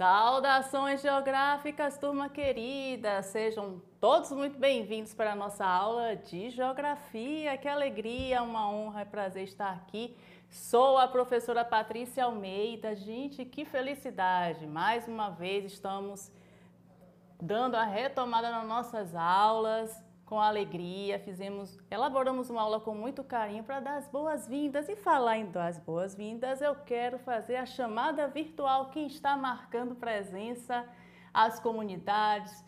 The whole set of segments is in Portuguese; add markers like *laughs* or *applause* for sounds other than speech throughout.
Saudações geográficas, turma querida! Sejam todos muito bem-vindos para a nossa aula de Geografia. Que alegria, uma honra e é prazer estar aqui. Sou a professora Patrícia Almeida. Gente, que felicidade! Mais uma vez estamos dando a retomada nas nossas aulas com alegria, fizemos, elaboramos uma aula com muito carinho para dar as boas-vindas. E falar em dar as boas-vindas, eu quero fazer a chamada virtual quem está marcando presença às comunidades,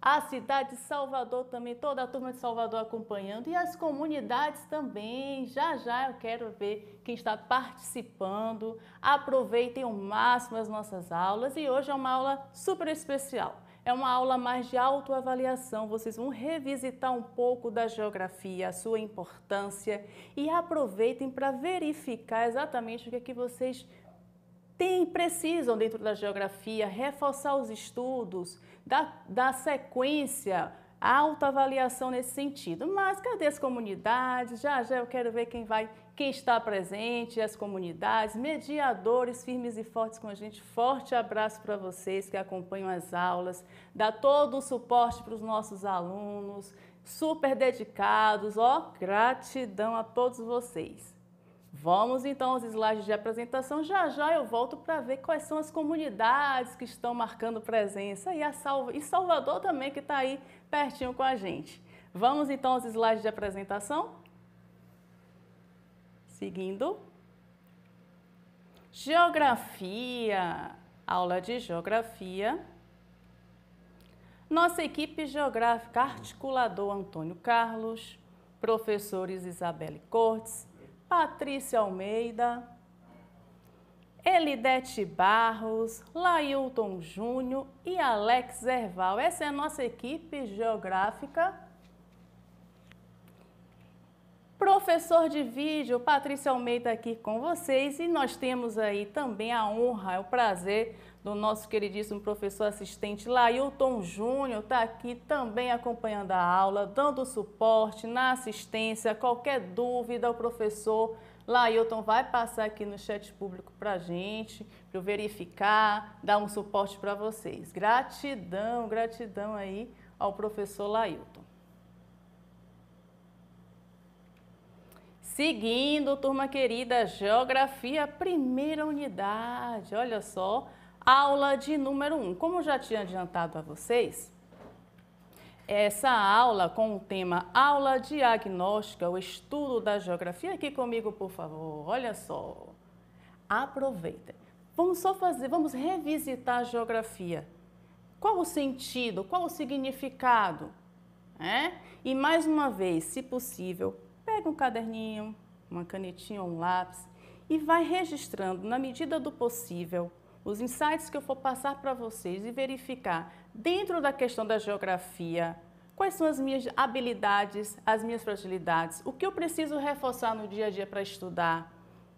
a cidade de Salvador também, toda a turma de Salvador acompanhando e as comunidades também. Já já eu quero ver quem está participando. Aproveitem o máximo as nossas aulas e hoje é uma aula super especial. É uma aula mais de autoavaliação. Vocês vão revisitar um pouco da geografia, a sua importância e aproveitem para verificar exatamente o que é que vocês têm, precisam dentro da geografia, reforçar os estudos, dar, dar sequência autoavaliação nesse sentido. Mas cadê as comunidades? Já já eu quero ver quem vai quem está presente, as comunidades, mediadores firmes e fortes com a gente. Forte abraço para vocês que acompanham as aulas, dá todo o suporte para os nossos alunos, super dedicados, ó, gratidão a todos vocês. Vamos então aos slides de apresentação. Já já eu volto para ver quais são as comunidades que estão marcando presença e, a Salva... e Salvador também que está aí pertinho com a gente. Vamos então aos slides de apresentação? Seguindo. Geografia, aula de geografia. Nossa equipe geográfica, articulador Antônio Carlos, professores Isabelle Cortes, Patrícia Almeida, Elidete Barros, Lailton Júnior e Alex Erval. Essa é a nossa equipe geográfica Professor de vídeo, Patrícia Almeida aqui com vocês e nós temos aí também a honra, o prazer do nosso queridíssimo professor assistente Lailton Júnior, está aqui também acompanhando a aula, dando suporte na assistência, qualquer dúvida o professor Lailton vai passar aqui no chat público para a gente, para eu verificar, dar um suporte para vocês. Gratidão, gratidão aí ao professor Lailton. Seguindo, turma querida, Geografia, primeira unidade, olha só, aula de número 1. Um. Como já tinha adiantado a vocês, essa aula com o tema Aula Diagnóstica, o estudo da geografia, aqui comigo, por favor, olha só. Aproveita. Vamos só fazer, vamos revisitar a geografia. Qual o sentido, qual o significado? É? E mais uma vez, se possível, pega um caderninho, uma canetinha ou um lápis e vai registrando, na medida do possível, os insights que eu for passar para vocês e verificar, dentro da questão da geografia, quais são as minhas habilidades, as minhas fragilidades, o que eu preciso reforçar no dia a dia para estudar,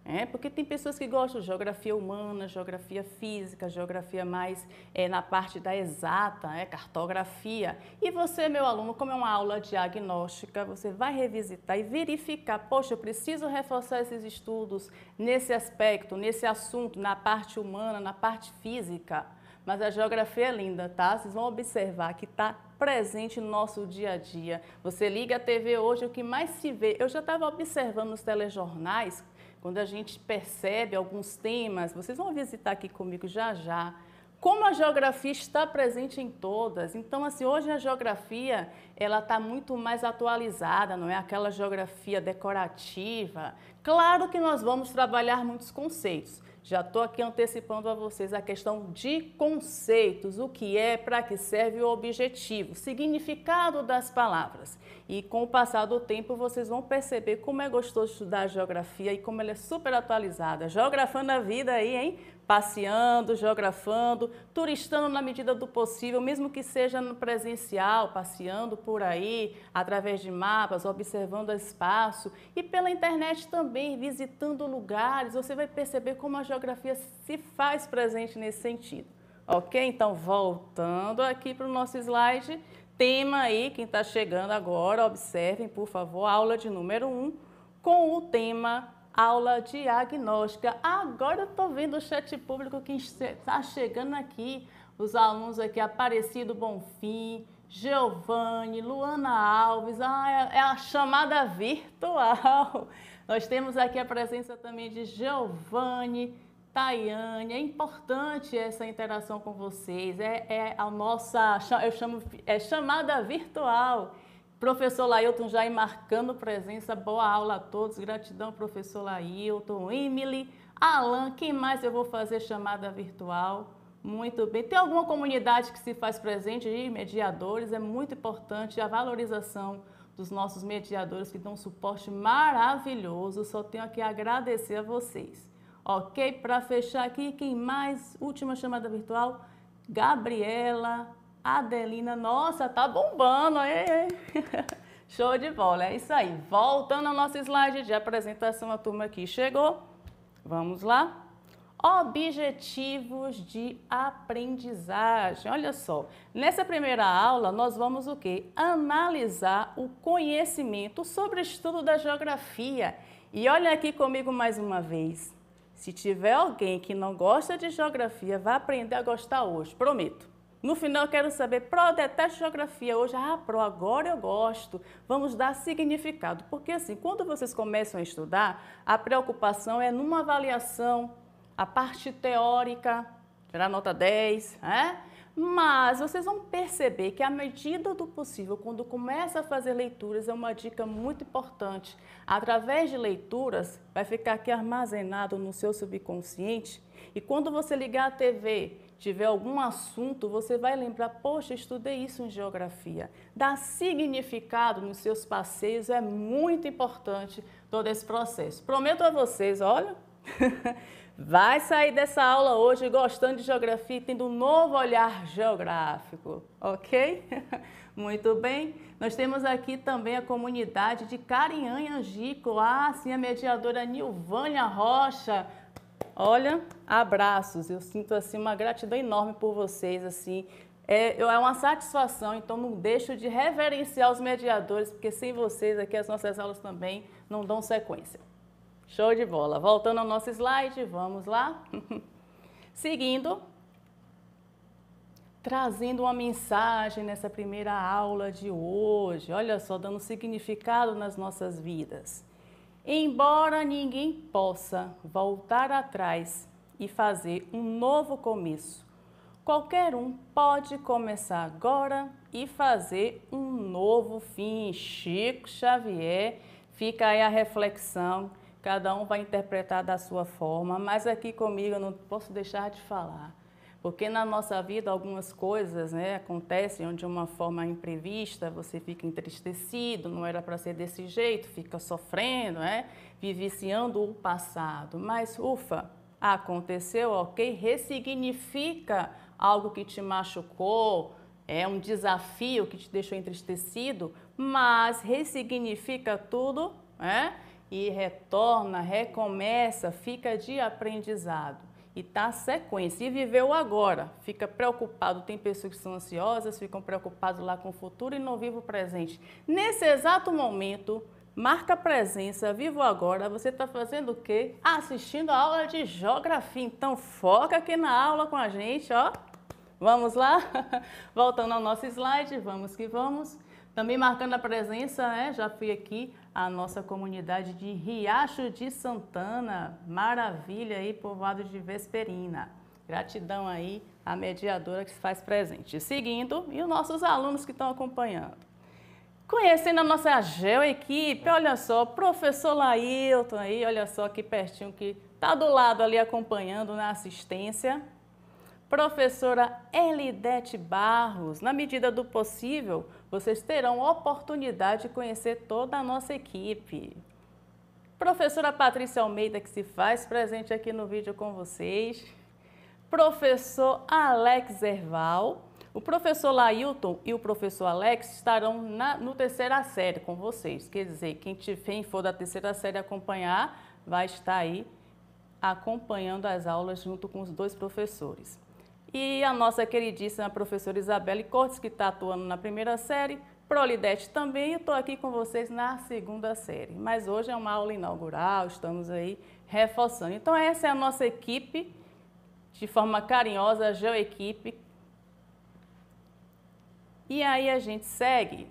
é, porque tem pessoas que gostam de geografia humana, geografia física, geografia mais é, na parte da exata, é, cartografia. E você, meu aluno, como é uma aula diagnóstica, você vai revisitar e verificar, poxa, eu preciso reforçar esses estudos nesse aspecto, nesse assunto, na parte humana, na parte física. Mas a geografia é linda, tá? Vocês vão observar que está presente no nosso dia a dia. Você liga a TV hoje, o que mais se vê, eu já estava observando nos telejornais quando a gente percebe alguns temas, vocês vão visitar aqui comigo já já, como a geografia está presente em todas. Então, assim, hoje a geografia ela está muito mais atualizada, não é aquela geografia decorativa. Claro que nós vamos trabalhar muitos conceitos, já estou aqui antecipando a vocês a questão de conceitos, o que é, para que serve o objetivo, significado das palavras. E com o passar do tempo vocês vão perceber como é gostoso estudar geografia e como ela é super atualizada. Geografando a vida aí, hein? passeando, geografando, turistando na medida do possível, mesmo que seja no presencial, passeando por aí, através de mapas, observando o espaço e pela internet também, visitando lugares. Você vai perceber como a geografia se faz presente nesse sentido. Ok? Então, voltando aqui para o nosso slide, tema aí, quem está chegando agora, observem, por favor, aula de número 1, um, com o tema aula diagnóstica. Agora eu estou vendo o chat público que está chegando aqui. Os alunos aqui, Aparecido Bonfim, Giovanni, Luana Alves. Ah, é, é a chamada virtual. *laughs* Nós temos aqui a presença também de Giovanni, Tayane. É importante essa interação com vocês. É, é a nossa, eu chamo, é chamada virtual. Professor Lailton já marcando presença, boa aula a todos, gratidão professor Lailton, Emily, Alan, quem mais eu vou fazer chamada virtual? Muito bem. Tem alguma comunidade que se faz presente de mediadores? É muito importante a valorização dos nossos mediadores que dão um suporte maravilhoso. Só tenho aqui a agradecer a vocês. Ok? Para fechar aqui, quem mais? Última chamada virtual, Gabriela, Adelina, nossa, tá bombando, é, *laughs* Show de bola, é isso aí. Voltando ao nosso slide de apresentação, a turma aqui chegou. Vamos lá? Objetivos de aprendizagem. Olha só, nessa primeira aula nós vamos o quê? Analisar o conhecimento sobre o estudo da geografia. E olha aqui comigo mais uma vez. Se tiver alguém que não gosta de geografia, vai aprender a gostar hoje, prometo. No final, quero saber pro detesto geografia. Hoje, ah, pro, agora eu gosto. Vamos dar significado. Porque, assim, quando vocês começam a estudar, a preocupação é numa avaliação, a parte teórica, tirar nota 10, né? Mas vocês vão perceber que, à medida do possível, quando começa a fazer leituras, é uma dica muito importante. Através de leituras, vai ficar aqui armazenado no seu subconsciente. E quando você ligar a TV tiver algum assunto, você vai lembrar: poxa, estudei isso em geografia. Dar significado nos seus passeios é muito importante todo esse processo. Prometo a vocês, olha, *laughs* vai sair dessa aula hoje gostando de geografia e tendo um novo olhar geográfico, ok? *laughs* Muito bem. Nós temos aqui também a comunidade de Carinhanha Angico. Ah, sim, a mediadora Nilvânia Rocha Olha, abraços. Eu sinto assim uma gratidão enorme por vocês, assim. É, é uma satisfação, então não deixo de reverenciar os mediadores, porque sem vocês aqui as nossas aulas também não dão sequência. Show de bola. Voltando ao nosso slide, vamos lá. *laughs* Seguindo, trazendo uma mensagem nessa primeira aula de hoje. Olha só, dando significado nas nossas vidas. Embora ninguém possa voltar atrás e fazer um novo começo, qualquer um pode começar agora e fazer um novo fim. Chico Xavier, fica aí a reflexão, cada um vai interpretar da sua forma, mas aqui comigo eu não posso deixar de falar porque na nossa vida algumas coisas né, acontecem de uma forma imprevista, você fica entristecido, não era para ser desse jeito, fica sofrendo, né, vivenciando o passado. Mas, ufa, aconteceu, ok? Ressignifica algo que te machucou, é um desafio que te deixou entristecido, mas ressignifica tudo né, e retorna, recomeça, fica de aprendizado e está a sequência. E viveu agora, fica preocupado. Tem pessoas que são ansiosas, ficam preocupados lá com o futuro e não vivem o presente. Nesse exato momento, marca presença, vivo agora. Você está fazendo o quê? Assistindo a aula de geografia. Então, foca aqui na aula com a gente, ó. Vamos lá? *laughs* Voltando ao nosso slide, vamos que vamos. Também marcando a presença, né, já fui aqui a nossa comunidade de Riacho de Santana, maravilha aí, povoado de Vesperina. Gratidão aí à mediadora que se faz presente. Seguindo, e os nossos alunos que estão acompanhando. Conhecendo a nossa geoequipe, olha só, professor Lailton aí, olha só que pertinho que está do lado ali acompanhando na assistência. Professora Elidete Barros, na medida do possível, vocês terão oportunidade de conhecer toda a nossa equipe. Professora Patrícia Almeida, que se faz presente aqui no vídeo com vocês. Professor Alex Zerval. O professor Lailton e o professor Alex estarão na, no terceira série com vocês. Quer dizer, quem, tiver quem for da terceira série acompanhar, vai estar aí acompanhando as aulas junto com os dois professores. E a nossa queridíssima professora Isabelle Cortes, que está atuando na primeira série, Prolidete também, eu estou aqui com vocês na segunda série. Mas hoje é uma aula inaugural, estamos aí reforçando. Então essa é a nossa equipe, de forma carinhosa, a GeoEquipe. E aí a gente segue.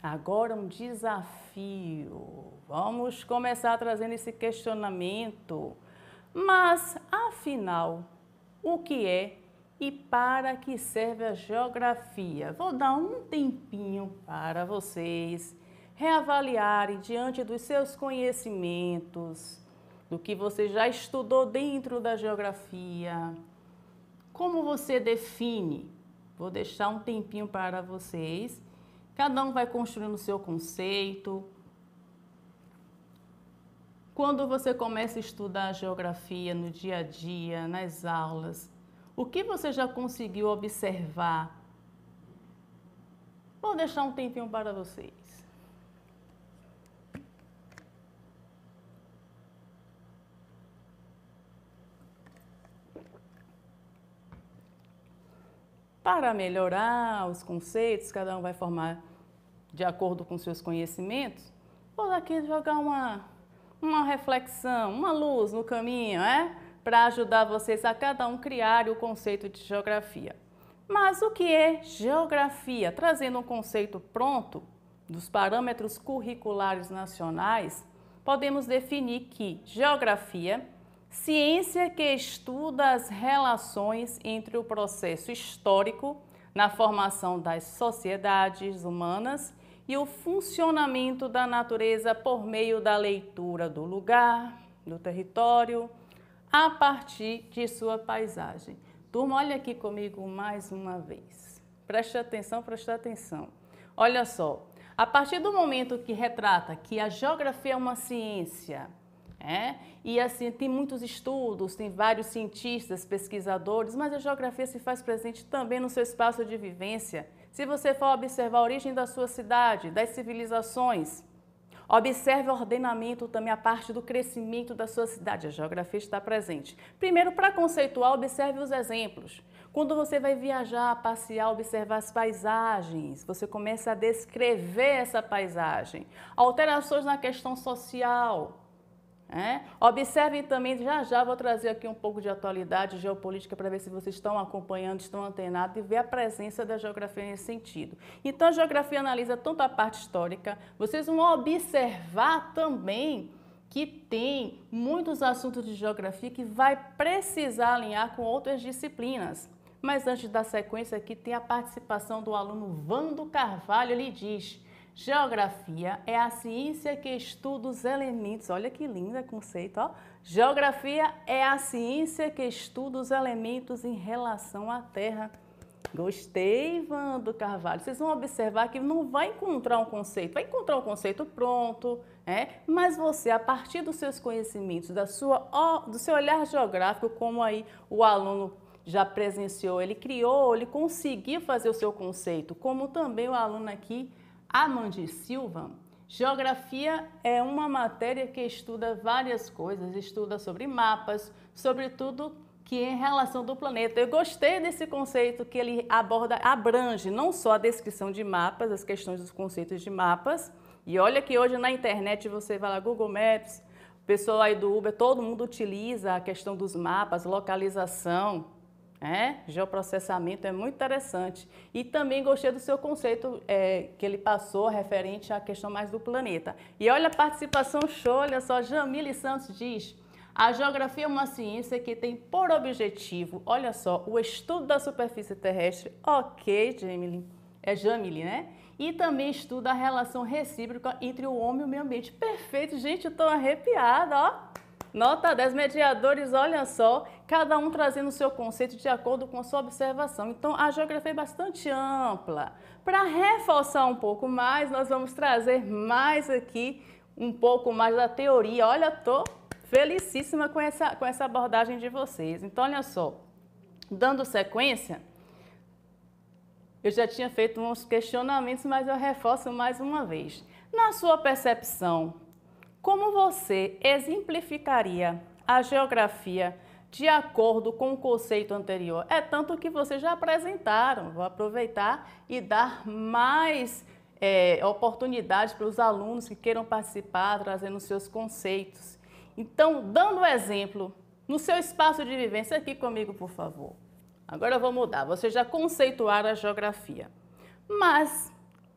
Agora um desafio. Vamos começar trazendo esse questionamento. Mas, afinal, o que é e para que serve a geografia. Vou dar um tempinho para vocês reavaliarem diante dos seus conhecimentos, do que você já estudou dentro da geografia. Como você define? Vou deixar um tempinho para vocês. Cada um vai construindo o seu conceito, quando você começa a estudar geografia no dia a dia, nas aulas, o que você já conseguiu observar? Vou deixar um tempinho para vocês. Para melhorar os conceitos, cada um vai formar de acordo com seus conhecimentos, vou aqui jogar uma uma reflexão, uma luz no caminho, é? Para ajudar vocês a cada um criar o conceito de geografia. Mas o que é geografia? Trazendo um conceito pronto dos parâmetros curriculares nacionais, podemos definir que geografia, ciência que estuda as relações entre o processo histórico na formação das sociedades humanas e o funcionamento da natureza por meio da leitura do lugar, do território, a partir de sua paisagem. Turma, olha aqui comigo mais uma vez. Preste atenção, preste atenção. Olha só, a partir do momento que retrata que a geografia é uma ciência, é? E assim, tem muitos estudos, tem vários cientistas, pesquisadores, mas a geografia se faz presente também no seu espaço de vivência. Se você for observar a origem da sua cidade, das civilizações, observe o ordenamento também a parte do crescimento da sua cidade. A geografia está presente. Primeiro, para conceituar, observe os exemplos. Quando você vai viajar, passear, observar as paisagens, você começa a descrever essa paisagem. Alterações na questão social, é? Observem também, já já vou trazer aqui um pouco de atualidade geopolítica para ver se vocês estão acompanhando, estão antenados e ver a presença da geografia nesse sentido. Então, a geografia analisa tanto a parte histórica, vocês vão observar também que tem muitos assuntos de geografia que vai precisar alinhar com outras disciplinas. Mas antes da sequência aqui, tem a participação do aluno Vando Carvalho, ele diz... Geografia é a ciência que estuda os elementos. Olha que lindo é conceito, ó. Geografia é a ciência que estuda os elementos em relação à Terra. Gostei, Vando Carvalho. Vocês vão observar que não vai encontrar um conceito, vai encontrar um conceito pronto, é? mas você, a partir dos seus conhecimentos, da sua, do seu olhar geográfico, como aí o aluno já presenciou, ele criou, ele conseguiu fazer o seu conceito, como também o aluno aqui Amandi Silva, Geografia é uma matéria que estuda várias coisas, estuda sobre mapas, sobretudo que é em relação do planeta. Eu gostei desse conceito que ele aborda, abrange não só a descrição de mapas, as questões dos conceitos de mapas. E olha que hoje na internet você vai lá Google Maps, o pessoal aí do Uber, todo mundo utiliza a questão dos mapas, localização. É, geoprocessamento é muito interessante. E também gostei do seu conceito é, que ele passou referente à questão mais do planeta. E olha a participação show, olha só, Jamile Santos diz... A geografia é uma ciência que tem por objetivo, olha só, o estudo da superfície terrestre, ok, Jamile, é Jamile, né? E também estuda a relação recíproca entre o homem e o meio ambiente. Perfeito, gente, eu tô arrepiada, ó. Nota 10, mediadores, olha só, cada um trazendo o seu conceito de acordo com a sua observação. Então, a geografia é bastante ampla. Para reforçar um pouco mais, nós vamos trazer mais aqui um pouco mais da teoria. Olha, estou felicíssima com essa, com essa abordagem de vocês. Então, olha só, dando sequência, eu já tinha feito uns questionamentos, mas eu reforço mais uma vez. Na sua percepção, como você exemplificaria a geografia de acordo com o conceito anterior. É tanto que vocês já apresentaram. Vou aproveitar e dar mais é, oportunidades para os alunos que queiram participar, trazendo seus conceitos. Então, dando exemplo, no seu espaço de vivência, aqui comigo, por favor. Agora eu vou mudar. Vocês já conceituaram a geografia. Mas,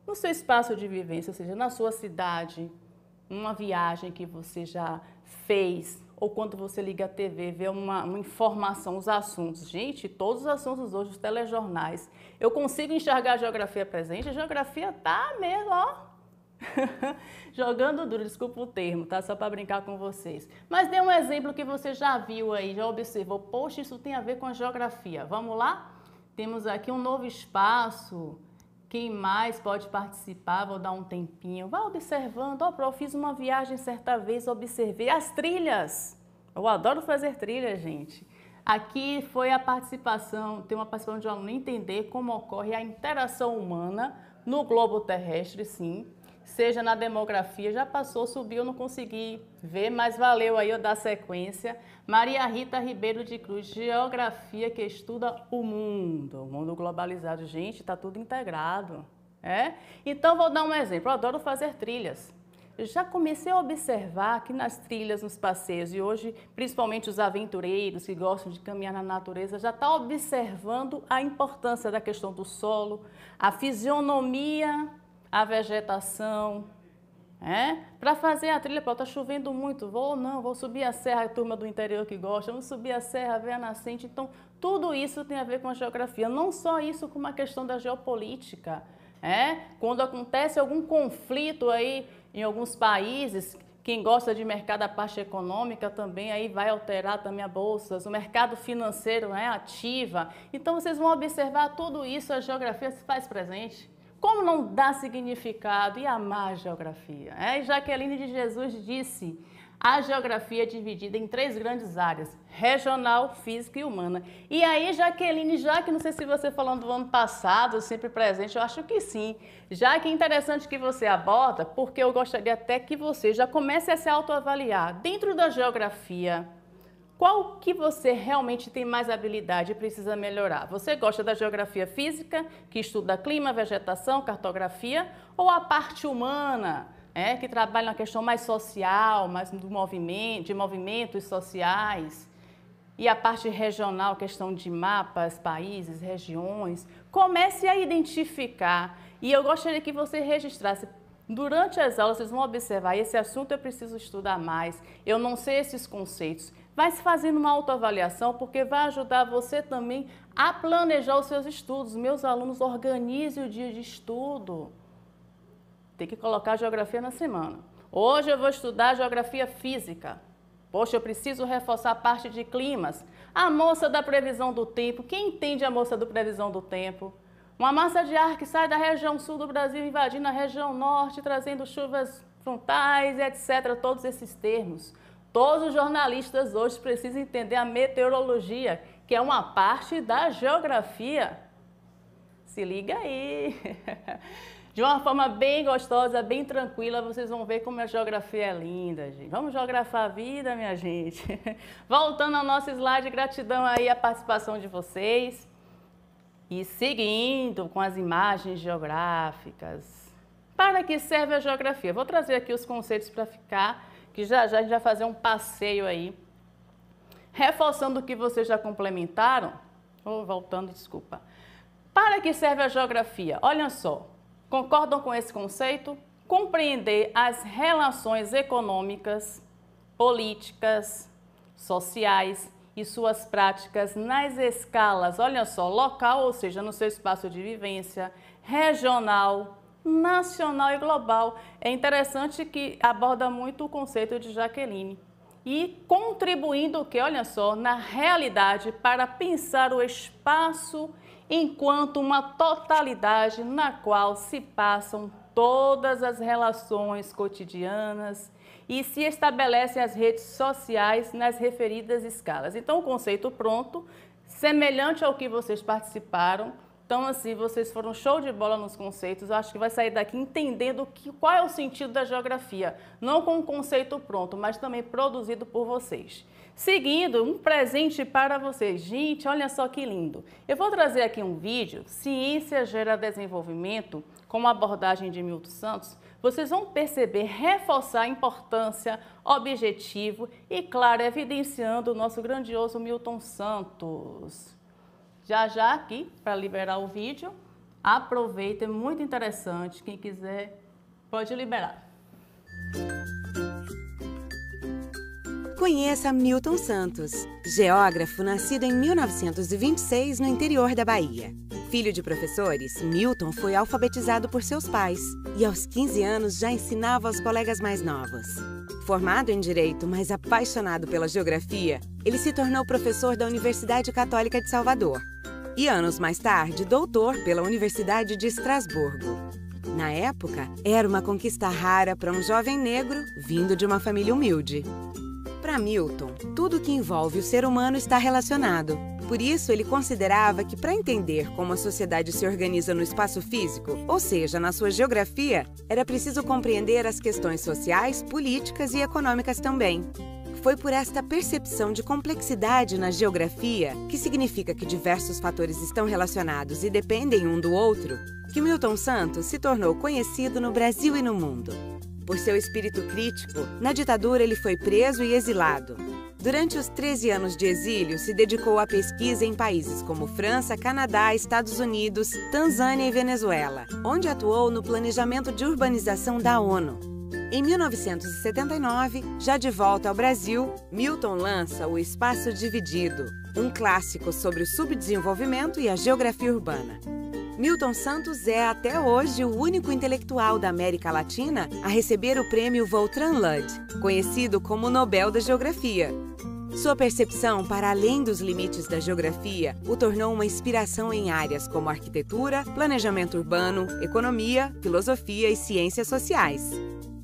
no seu espaço de vivência, ou seja, na sua cidade, uma viagem que você já fez, ou quando você liga a TV, vê uma, uma, informação, os assuntos. Gente, todos os assuntos hoje, os telejornais. Eu consigo enxergar a geografia presente, a geografia tá mesmo, ó, *laughs* jogando duro, desculpa o termo, tá? Só para brincar com vocês. Mas dê um exemplo que você já viu aí, já observou. Poxa, isso tem a ver com a geografia. Vamos lá? Temos aqui um novo espaço quem mais pode participar? Vou dar um tempinho. Vá observando. Ó, oh, fiz uma viagem certa vez, observei as trilhas. Eu adoro fazer trilha, gente. Aqui foi a participação, tem uma participação de um aluno entender como ocorre a interação humana no globo terrestre, sim, seja na demografia, já passou, subiu, não consegui ver, mas valeu aí eu dar sequência. Maria Rita Ribeiro de Cruz, Geografia que estuda o mundo, o mundo globalizado. Gente, está tudo integrado, é? Então, vou dar um exemplo. Eu adoro fazer trilhas. Eu já comecei a observar que nas trilhas, nos passeios, e hoje, principalmente os aventureiros que gostam de caminhar na natureza, já estão tá observando a importância da questão do solo, a fisionomia a vegetação, é? Para fazer a trilha, está chovendo muito, vou ou não, vou subir a serra, a turma do interior que gosta, vamos subir a serra, ver a nascente. Então, tudo isso tem a ver com a geografia. Não só isso, com uma questão da geopolítica. É? Quando acontece algum conflito aí em alguns países, quem gosta de mercado, a parte econômica também aí vai alterar também a bolsa, o mercado financeiro é né, ativa. Então, vocês vão observar tudo isso, a geografia se faz presente. Como não dar significado e amar a geografia? É, né? Jaqueline de Jesus disse: a geografia é dividida em três grandes áreas: regional, física e humana. E aí, Jaqueline, já que não sei se você falando do ano passado, sempre presente, eu acho que sim. Já que é interessante que você aborda, porque eu gostaria até que você já comece a se autoavaliar dentro da geografia qual que você realmente tem mais habilidade e precisa melhorar? Você gosta da geografia física, que estuda clima, vegetação, cartografia, ou a parte humana, é, que trabalha na questão mais social, mais do movimento, de movimentos sociais? E a parte regional, questão de mapas, países, regiões. Comece a identificar. E eu gostaria que você registrasse Durante as aulas, vocês vão observar: esse assunto eu preciso estudar mais, eu não sei esses conceitos. Vai se fazendo uma autoavaliação, porque vai ajudar você também a planejar os seus estudos. Meus alunos, organizem o dia de estudo. Tem que colocar geografia na semana. Hoje eu vou estudar geografia física. Poxa, eu preciso reforçar a parte de climas. A moça da previsão do tempo. Quem entende a moça da previsão do tempo? Uma massa de ar que sai da região sul do Brasil invadindo a região norte, trazendo chuvas frontais, etc. Todos esses termos. Todos os jornalistas hoje precisam entender a meteorologia, que é uma parte da geografia. Se liga aí! *laughs* De uma forma bem gostosa, bem tranquila, vocês vão ver como a geografia é linda, gente. Vamos geografar a vida, minha gente. *laughs* Voltando ao nosso slide, gratidão aí à participação de vocês e seguindo com as imagens geográficas. Para que serve a geografia? Vou trazer aqui os conceitos para ficar, que já já a gente vai fazer um passeio aí. Reforçando o que vocês já complementaram, ou oh, voltando, desculpa. Para que serve a geografia? Olha só, concordam com esse conceito? Compreender as relações econômicas, políticas, sociais, e suas práticas nas escalas, olha só, local, ou seja, no seu espaço de vivência, regional, nacional e global. É interessante que aborda muito o conceito de Jaqueline. E contribuindo o que, olha só, na realidade para pensar o espaço enquanto uma totalidade na qual se passam todas as relações cotidianas e se estabelecem as redes sociais nas referidas escalas. Então, o conceito pronto, semelhante ao que vocês participaram, então, assim, vocês foram show de bola nos conceitos. Eu acho que vai sair daqui entendendo que, qual é o sentido da geografia. Não com um conceito pronto, mas também produzido por vocês. Seguindo, um presente para vocês. Gente, olha só que lindo. Eu vou trazer aqui um vídeo, Ciência Gera Desenvolvimento, com uma abordagem de Milton Santos, vocês vão perceber, reforçar a importância, objetivo e, claro, evidenciando o nosso grandioso Milton Santos. Já já aqui, para liberar o vídeo, aproveita, é muito interessante. Quem quiser, pode liberar. Conheça Milton Santos, geógrafo nascido em 1926 no interior da Bahia. Filho de professores, Milton foi alfabetizado por seus pais e aos 15 anos já ensinava aos colegas mais novos. Formado em direito, mas apaixonado pela geografia, ele se tornou professor da Universidade Católica de Salvador e anos mais tarde, doutor pela Universidade de Estrasburgo. Na época, era uma conquista rara para um jovem negro vindo de uma família humilde. Para Milton, tudo que envolve o ser humano está relacionado. Por isso, ele considerava que para entender como a sociedade se organiza no espaço físico, ou seja, na sua geografia, era preciso compreender as questões sociais, políticas e econômicas também. Foi por esta percepção de complexidade na geografia, que significa que diversos fatores estão relacionados e dependem um do outro, que Milton Santos se tornou conhecido no Brasil e no mundo. Por seu espírito crítico, na ditadura ele foi preso e exilado. Durante os 13 anos de exílio, se dedicou à pesquisa em países como França, Canadá, Estados Unidos, Tanzânia e Venezuela, onde atuou no planejamento de urbanização da ONU. Em 1979, já de volta ao Brasil, Milton lança O Espaço Dividido, um clássico sobre o subdesenvolvimento e a geografia urbana. Milton Santos é até hoje o único intelectual da América Latina a receber o prêmio Voltran Ludd, conhecido como Nobel da Geografia. Sua percepção para além dos limites da geografia o tornou uma inspiração em áreas como arquitetura, planejamento urbano, economia, filosofia e ciências sociais.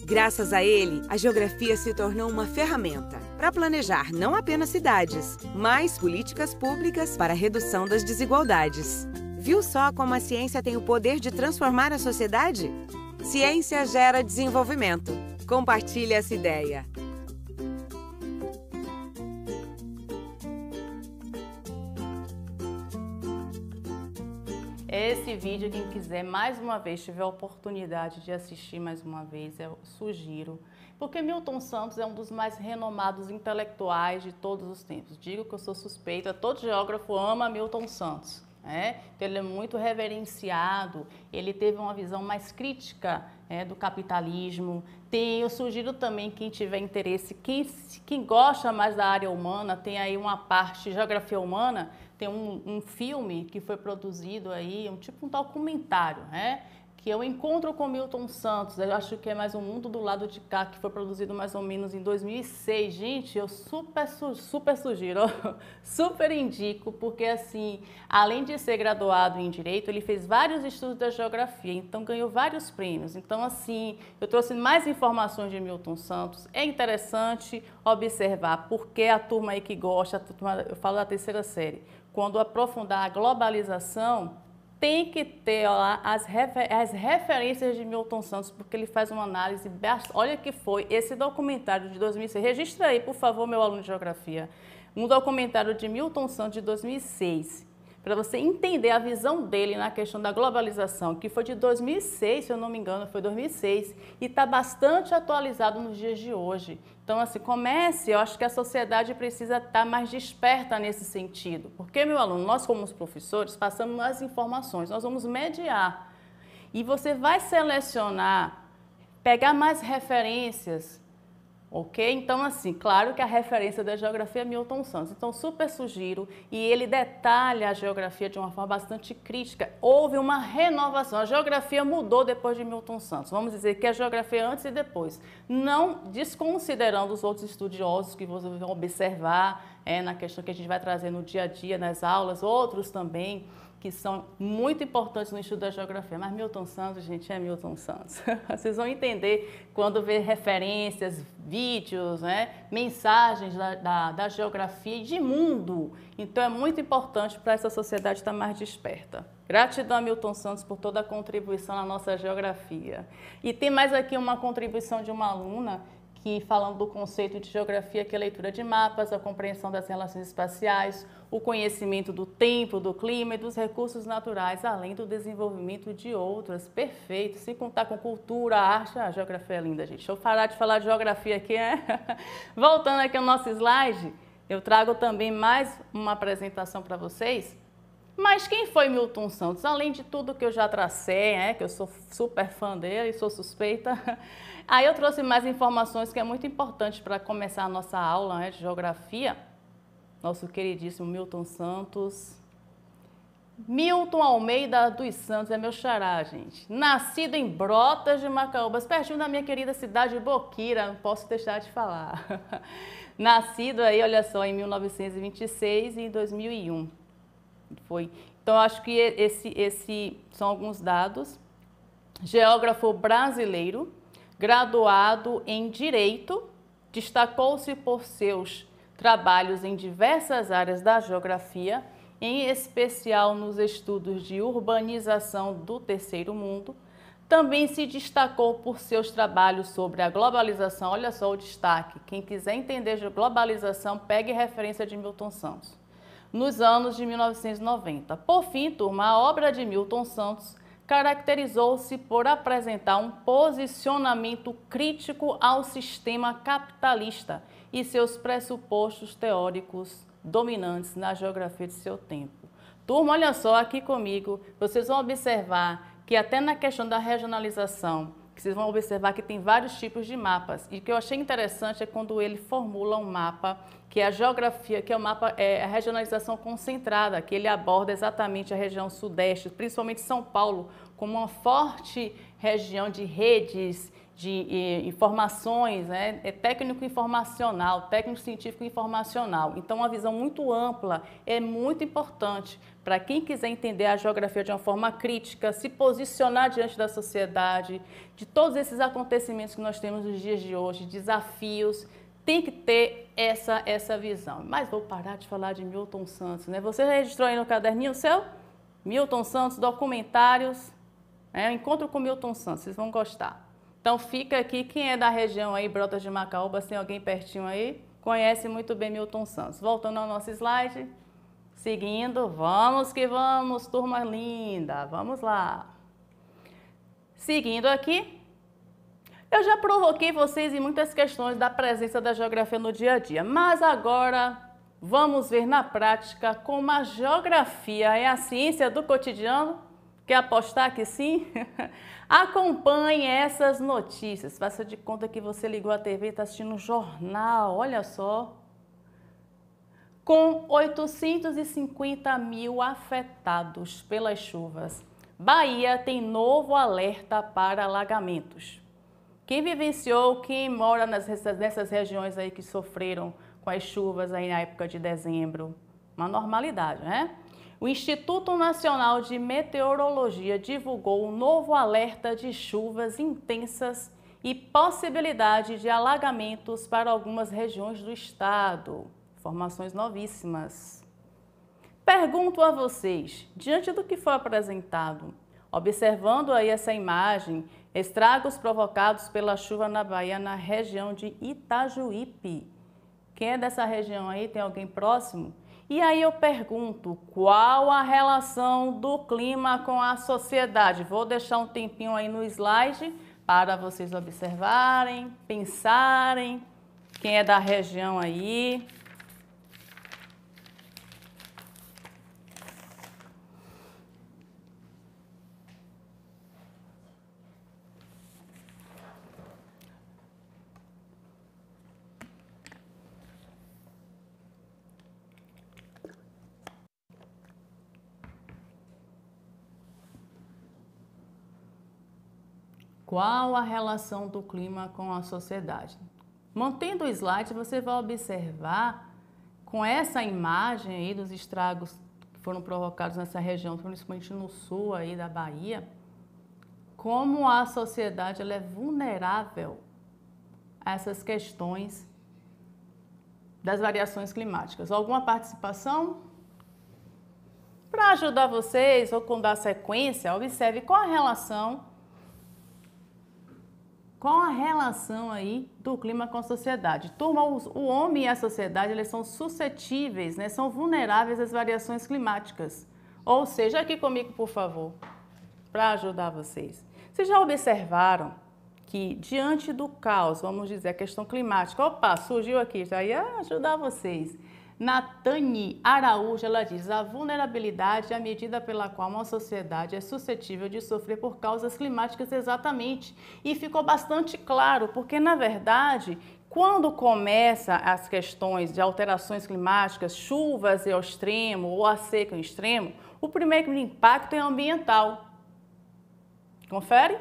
Graças a ele, a geografia se tornou uma ferramenta para planejar não apenas cidades, mas políticas públicas para a redução das desigualdades. Viu só como a ciência tem o poder de transformar a sociedade? Ciência gera desenvolvimento. Compartilhe essa ideia. Esse vídeo, quem quiser mais uma vez, tiver a oportunidade de assistir mais uma vez, eu sugiro. Porque Milton Santos é um dos mais renomados intelectuais de todos os tempos. Digo que eu sou suspeita, todo geógrafo ama Milton Santos. Né? Então, ele é muito reverenciado, ele teve uma visão mais crítica né, do capitalismo. Tem, eu sugiro também quem tiver interesse, quem, quem gosta mais da área humana, tem aí uma parte geografia humana, tem um, um filme que foi produzido aí, um tipo um documentário, né? que eu encontro com Milton Santos, eu acho que é mais um mundo do lado de cá, que foi produzido mais ou menos em 2006. Gente, eu super, super sugiro, *laughs* super indico, porque assim, além de ser graduado em Direito, ele fez vários estudos da Geografia, então ganhou vários prêmios. Então assim, eu trouxe mais informações de Milton Santos. É interessante observar, porque a turma aí que gosta, turma, eu falo da terceira série, quando aprofundar a globalização tem que ter as, refer as referências de Milton Santos, porque ele faz uma análise. Olha que foi esse documentário de 2006. Registra aí, por favor, meu aluno de geografia. Um documentário de Milton Santos de 2006 para você entender a visão dele na questão da globalização, que foi de 2006, se eu não me engano, foi 2006, e está bastante atualizado nos dias de hoje. Então, assim, comece, eu acho que a sociedade precisa estar tá mais desperta nesse sentido. Porque, meu aluno, nós como os professores passamos as informações, nós vamos mediar. E você vai selecionar, pegar mais referências Ok? Então, assim, claro que a referência da geografia é Milton Santos. Então, super sugiro. E ele detalha a geografia de uma forma bastante crítica. Houve uma renovação. A geografia mudou depois de Milton Santos. Vamos dizer que a geografia antes e depois. Não desconsiderando os outros estudiosos que vocês vão observar é, na questão que a gente vai trazer no dia a dia, nas aulas, outros também que são muito importantes no estudo da geografia. Mas Milton Santos, gente, é Milton Santos. *laughs* Vocês vão entender quando ver referências, vídeos, né, mensagens da, da, da geografia e de mundo. Então é muito importante para essa sociedade estar mais desperta. Gratidão a Milton Santos por toda a contribuição na nossa geografia. E tem mais aqui uma contribuição de uma aluna que falando do conceito de geografia, que é a leitura de mapas, a compreensão das relações espaciais, o conhecimento do tempo, do clima e dos recursos naturais, além do desenvolvimento de outras. Perfeito. Se contar com cultura, arte, a geografia é linda, gente. Deixa eu parar de falar de geografia aqui, né? *laughs* Voltando aqui ao nosso slide, eu trago também mais uma apresentação para vocês. Mas quem foi Milton Santos? Além de tudo que eu já tracei, é que eu sou super fã dele, sou suspeita, Aí eu trouxe mais informações que é muito importante para começar a nossa aula né, de geografia. Nosso queridíssimo Milton Santos. Milton Almeida dos Santos é meu xará, gente. Nascido em Brotas de Macaúbas, pertinho da minha querida cidade de Boquira, não posso deixar de falar. *laughs* Nascido aí, olha só, em 1926 e em 2001. Foi. Então, acho que esse, esse são alguns dados. Geógrafo brasileiro, Graduado em Direito, destacou-se por seus trabalhos em diversas áreas da geografia, em especial nos estudos de urbanização do terceiro mundo. Também se destacou por seus trabalhos sobre a globalização. Olha só o destaque. Quem quiser entender de globalização, pegue referência de Milton Santos. Nos anos de 1990. Por fim, turma, a obra de Milton Santos caracterizou-se por apresentar um posicionamento crítico ao sistema capitalista e seus pressupostos teóricos dominantes na geografia de seu tempo. Turma, olha só aqui comigo, vocês vão observar que até na questão da regionalização que vocês vão observar que tem vários tipos de mapas. E o que eu achei interessante é quando ele formula um mapa, que é a geografia, que é o mapa, é a regionalização concentrada, que ele aborda exatamente a região sudeste, principalmente São Paulo, como uma forte região de redes, de informações, né? é técnico informacional, técnico científico informacional. Então, uma visão muito ampla é muito importante para quem quiser entender a geografia de uma forma crítica, se posicionar diante da sociedade, de todos esses acontecimentos que nós temos nos dias de hoje, desafios, tem que ter essa, essa visão. Mas vou parar de falar de Milton Santos, né? Você registrou aí no caderninho seu? Milton Santos, documentários, né? encontro com Milton Santos, vocês vão gostar. Então fica aqui, quem é da região aí, Brotas de Macaúba, tem alguém pertinho aí, conhece muito bem Milton Santos. Voltando ao nosso slide. Seguindo, vamos que vamos, turma linda, vamos lá. Seguindo aqui, eu já provoquei vocês em muitas questões da presença da geografia no dia a dia, mas agora vamos ver na prática como a geografia é a ciência do cotidiano. Quer apostar que sim? *laughs* Acompanhe essas notícias. Faça de conta que você ligou a TV e está assistindo um jornal, olha só com 850 mil afetados pelas chuvas. Bahia tem novo alerta para alagamentos. Quem vivenciou, quem mora nessas regiões aí que sofreram com as chuvas aí na época de dezembro, uma normalidade, né? O Instituto Nacional de Meteorologia divulgou um novo alerta de chuvas intensas e possibilidade de alagamentos para algumas regiões do estado. Informações novíssimas. Pergunto a vocês, diante do que foi apresentado, observando aí essa imagem, estragos provocados pela chuva na Bahia, na região de Itajuípe. Quem é dessa região aí? Tem alguém próximo? E aí eu pergunto, qual a relação do clima com a sociedade? Vou deixar um tempinho aí no slide para vocês observarem, pensarem. Quem é da região aí? Qual a relação do clima com a sociedade? Mantendo o slide, você vai observar com essa imagem aí dos estragos que foram provocados nessa região, principalmente no sul aí da Bahia, como a sociedade é vulnerável a essas questões das variações climáticas. Alguma participação? Para ajudar vocês ou com dar sequência, observe qual a relação qual a relação aí do clima com a sociedade? Turma, o homem e a sociedade eles são suscetíveis, né? são vulneráveis às variações climáticas. Ou seja, aqui comigo, por favor, para ajudar vocês. Vocês já observaram que diante do caos, vamos dizer, a questão climática, opa, surgiu aqui, já ia ajudar vocês. Natane Araújo, ela diz: a vulnerabilidade é a medida pela qual uma sociedade é suscetível de sofrer por causas climáticas exatamente. E ficou bastante claro, porque na verdade quando começa as questões de alterações climáticas, chuvas ao é extremo ou a seca ao é extremo, o primeiro impacto é ambiental. Confere?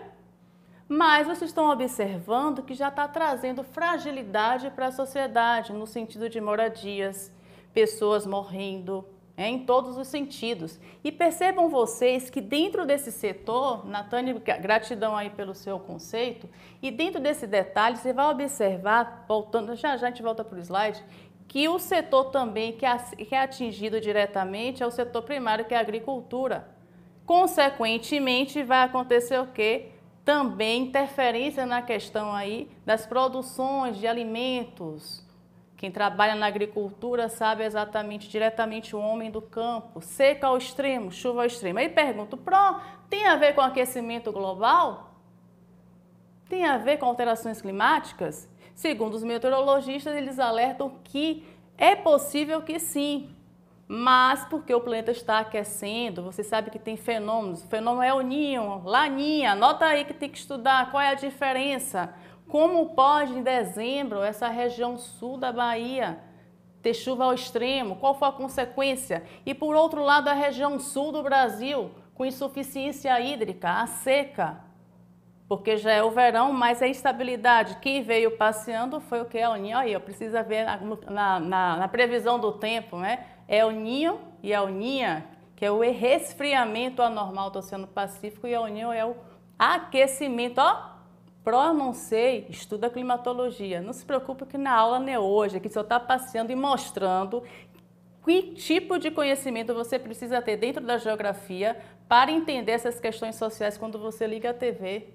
Mas vocês estão observando que já está trazendo fragilidade para a sociedade, no sentido de moradias, pessoas morrendo, é, em todos os sentidos. E percebam vocês que dentro desse setor, Natânia gratidão aí pelo seu conceito, e dentro desse detalhe você vai observar, voltando, já, já a gente volta para o slide, que o setor também é que é atingido diretamente é o setor primário, que é a agricultura. Consequentemente, vai acontecer o quê? Também interferência na questão aí das produções de alimentos, quem trabalha na agricultura sabe exatamente, diretamente o homem do campo. Seca ao extremo, chuva ao extremo. Aí pergunto, pronto, tem a ver com aquecimento global? Tem a ver com alterações climáticas? Segundo os meteorologistas, eles alertam que é possível que sim, mas porque o planeta está aquecendo, você sabe que tem fenômenos. O fenômeno é o ninho, laninha. Anota aí que tem que estudar qual é a diferença. Como pode, em dezembro, essa região sul da Bahia ter chuva ao extremo? Qual foi a consequência? E, por outro lado, a região sul do Brasil, com insuficiência hídrica, a seca, porque já é o verão, mas a é instabilidade. Quem veio passeando foi o que? É o Ninho. Aí, eu precisa ver na, na, na, previsão do tempo, né? É o Ninho e a Uninha, que é o resfriamento anormal do Oceano Pacífico, e a União é o aquecimento, ó, Pró, não sei, estuda climatologia. Não se preocupe que na aula não é hoje, que só está passeando e mostrando que tipo de conhecimento você precisa ter dentro da geografia para entender essas questões sociais quando você liga a TV.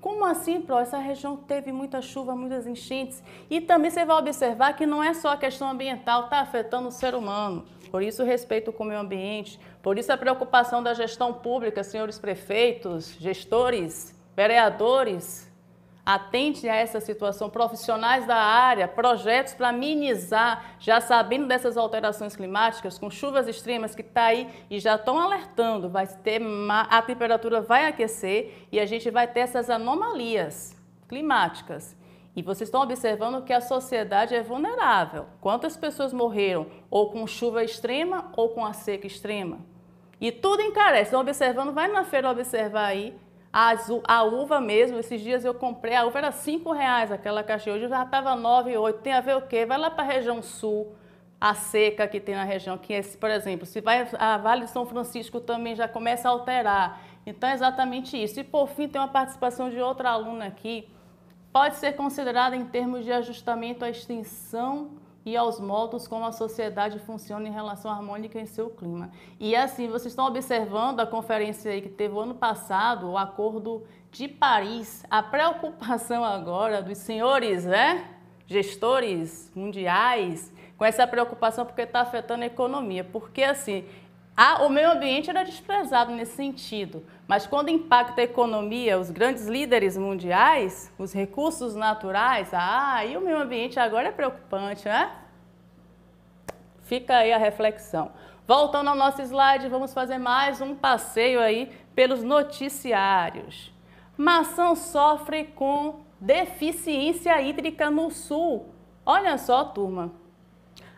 Como assim, Pro? Essa região teve muita chuva, muitas enchentes. E também você vai observar que não é só a questão ambiental, está afetando o ser humano. Por isso, o respeito com o meio ambiente, por isso, a preocupação da gestão pública, senhores prefeitos, gestores, vereadores. Atente a essa situação, profissionais da área, projetos para minimizar, já sabendo dessas alterações climáticas, com chuvas extremas que está aí e já estão alertando, vai ter a temperatura vai aquecer e a gente vai ter essas anomalias climáticas. E vocês estão observando que a sociedade é vulnerável. Quantas pessoas morreram ou com chuva extrema ou com a seca extrema? E tudo encarece. Estão observando, vai na feira observar aí a uva mesmo, esses dias eu comprei, a uva era cinco reais aquela caixinha, hoje já estava nove, oito. Tem a ver o quê? Vai lá para a região sul, a seca que tem na região, que é, por exemplo, se vai a Vale de São Francisco também já começa a alterar. Então é exatamente isso. E por fim tem uma participação de outra aluna aqui. Pode ser considerada em termos de ajustamento a extinção e aos modos como a sociedade funciona em relação harmônica em seu clima. E assim, vocês estão observando a conferência que teve o ano passado, o Acordo de Paris. A preocupação agora dos senhores, né? Gestores mundiais, com essa preocupação porque está afetando a economia. Porque assim, ah, o meio ambiente era desprezado nesse sentido, mas quando impacta a economia, os grandes líderes mundiais, os recursos naturais, ah, e o meio ambiente agora é preocupante, né? Fica aí a reflexão. Voltando ao nosso slide, vamos fazer mais um passeio aí pelos noticiários. Maçã sofre com deficiência hídrica no sul. Olha só, turma,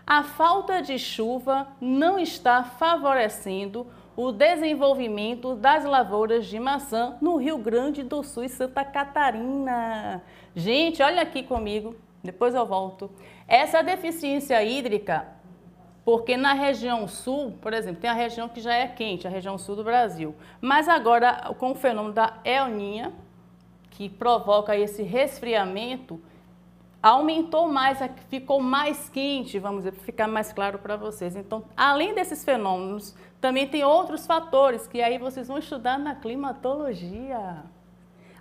a falta de chuva não está favorecendo o desenvolvimento das lavouras de maçã no Rio Grande do Sul e Santa Catarina. Gente, olha aqui comigo, depois eu volto. Essa deficiência hídrica, porque na região sul, por exemplo, tem a região que já é quente, a região sul do Brasil. Mas agora, com o fenômeno da El Ninha, que provoca esse resfriamento, aumentou mais, é ficou mais quente, vamos dizer, para ficar mais claro para vocês. Então, além desses fenômenos, também tem outros fatores que aí vocês vão estudar na climatologia.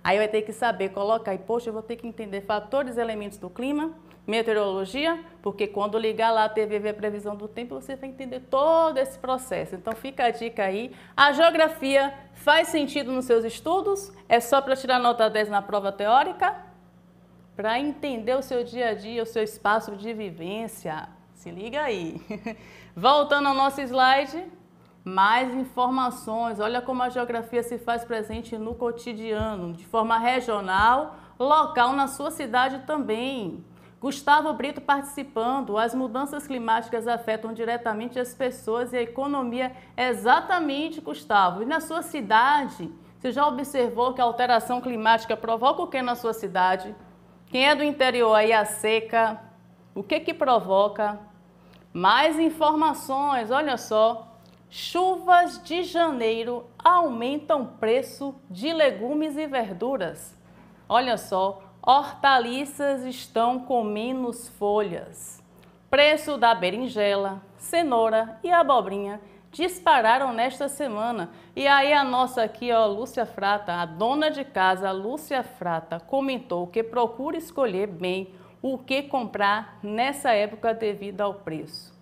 Aí vai ter que saber, coloca aí, poxa, eu vou ter que entender fatores e elementos do clima, meteorologia, porque quando ligar lá a TV ver a previsão do tempo, você vai entender todo esse processo. Então fica a dica aí. A geografia faz sentido nos seus estudos? É só para tirar nota 10 na prova teórica? para entender o seu dia a dia, o seu espaço de vivência. Se liga aí. *laughs* Voltando ao nosso slide, mais informações. Olha como a geografia se faz presente no cotidiano, de forma regional, local, na sua cidade também. Gustavo Brito participando. As mudanças climáticas afetam diretamente as pessoas e a economia. Exatamente, Gustavo. E na sua cidade, você já observou que a alteração climática provoca o que na sua cidade? Quem é do interior aí a seca, o que que provoca? Mais informações, olha só. Chuvas de janeiro aumentam preço de legumes e verduras. Olha só, hortaliças estão com menos folhas. Preço da berinjela, cenoura e abobrinha dispararam nesta semana. E aí a nossa aqui, ó, Lúcia Frata, a dona de casa, Lúcia Frata, comentou que procura escolher bem o que comprar nessa época devido ao preço.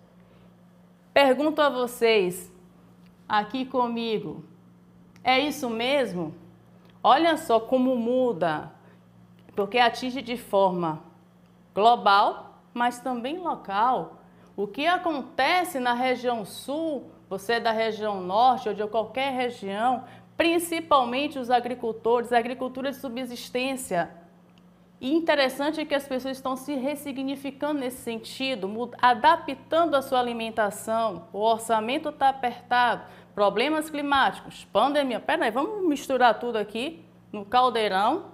Pergunto a vocês aqui comigo, é isso mesmo? Olha só como muda, porque atinge de forma global, mas também local. O que acontece na região sul você é da região norte ou de qualquer região, principalmente os agricultores, a agricultura de subsistência. E interessante é que as pessoas estão se ressignificando nesse sentido, adaptando a sua alimentação. O orçamento está apertado, problemas climáticos, pandemia. Peraí, vamos misturar tudo aqui no caldeirão.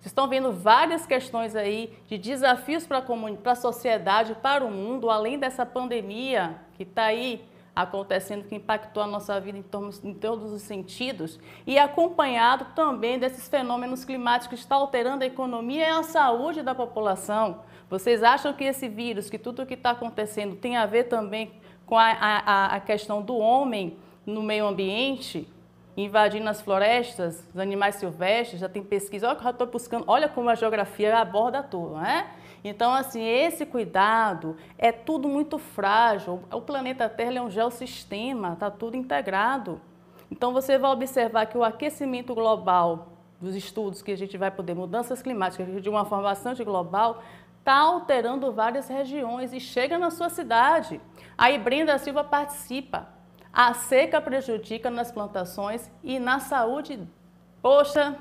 Vocês estão vendo várias questões aí de desafios para a sociedade, para o mundo, além dessa pandemia que está aí acontecendo que impactou a nossa vida em, termos, em todos os sentidos e acompanhado também desses fenômenos climáticos que está alterando a economia e a saúde da população. Vocês acham que esse vírus, que tudo o que está acontecendo tem a ver também com a, a, a questão do homem no meio ambiente? invadindo as florestas, os animais silvestres, já tem pesquisa. Olha, já estou buscando, olha como a geografia aborda tudo, é? Então, assim, esse cuidado é tudo muito frágil. O planeta Terra é um geossistema, está tudo integrado. Então, você vai observar que o aquecimento global, dos estudos que a gente vai poder, mudanças climáticas, de uma forma bastante global, está alterando várias regiões e chega na sua cidade. Aí Brenda Silva participa. A seca prejudica nas plantações e na saúde, poxa,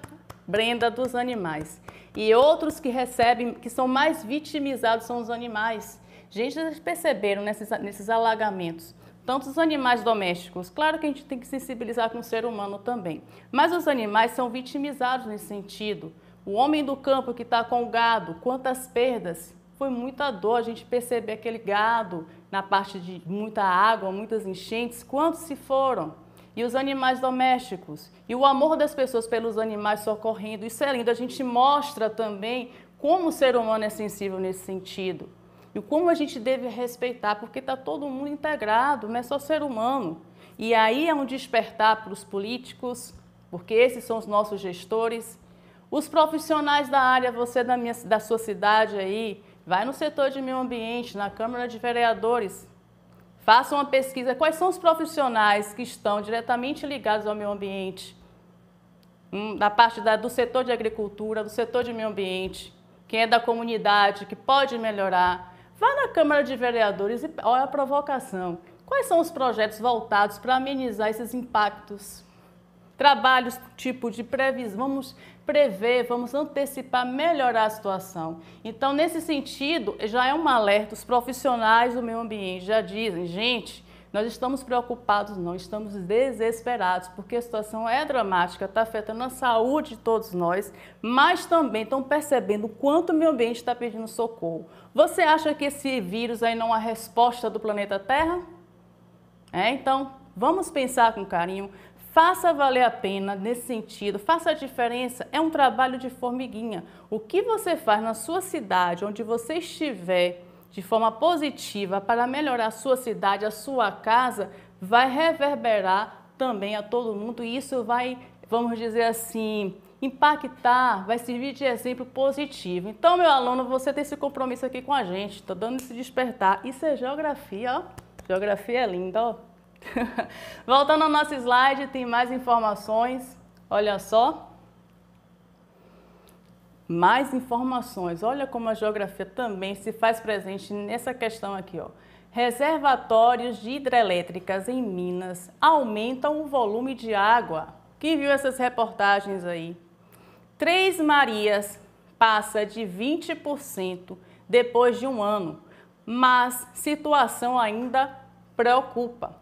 Brenda, dos animais. E outros que recebem, que são mais vitimizados, são os animais. Gente, vocês perceberam nesses, nesses alagamentos tanto os animais domésticos. Claro que a gente tem que sensibilizar com o ser humano também, mas os animais são vitimizados nesse sentido. O homem do campo que está com o gado, quantas perdas! Foi muita dor a gente perceber aquele gado na parte de muita água, muitas enchentes, quantos se foram? e os animais domésticos, e o amor das pessoas pelos animais socorrendo. Isso é lindo. A gente mostra também como o ser humano é sensível nesse sentido e como a gente deve respeitar, porque está todo mundo integrado, não é só ser humano. E aí é um despertar para os políticos, porque esses são os nossos gestores, os profissionais da área, você da, minha, da sua cidade aí, vai no setor de meio ambiente, na Câmara de Vereadores, Faça uma pesquisa. Quais são os profissionais que estão diretamente ligados ao meio ambiente? Hum, da parte da, do setor de agricultura, do setor de meio ambiente, quem é da comunidade, que pode melhorar. Vá na Câmara de Vereadores e olha a provocação. Quais são os projetos voltados para amenizar esses impactos? Trabalhos tipo de previsão. Vamos prever, vamos antecipar, melhorar a situação. Então, nesse sentido, já é um alerta. Os profissionais do meio ambiente já dizem, gente, nós estamos preocupados, não estamos desesperados, porque a situação é dramática, está afetando a saúde de todos nós, mas também estão percebendo o quanto o meio ambiente está pedindo socorro. Você acha que esse vírus aí não é a resposta do planeta Terra? É, então, vamos pensar com carinho, Faça valer a pena nesse sentido, faça a diferença. É um trabalho de formiguinha. O que você faz na sua cidade, onde você estiver, de forma positiva para melhorar a sua cidade, a sua casa, vai reverberar também a todo mundo e isso vai, vamos dizer assim, impactar, vai servir de exemplo positivo. Então, meu aluno, você tem esse compromisso aqui com a gente, estou dando esse despertar. Isso é geografia, ó. Geografia é linda, ó. *laughs* Voltando ao nosso slide, tem mais informações. Olha só. Mais informações. Olha como a geografia também se faz presente nessa questão aqui, ó. Reservatórios de hidrelétricas em Minas aumentam o volume de água. Quem viu essas reportagens aí? Três Marias passa de 20% depois de um ano, mas situação ainda preocupa.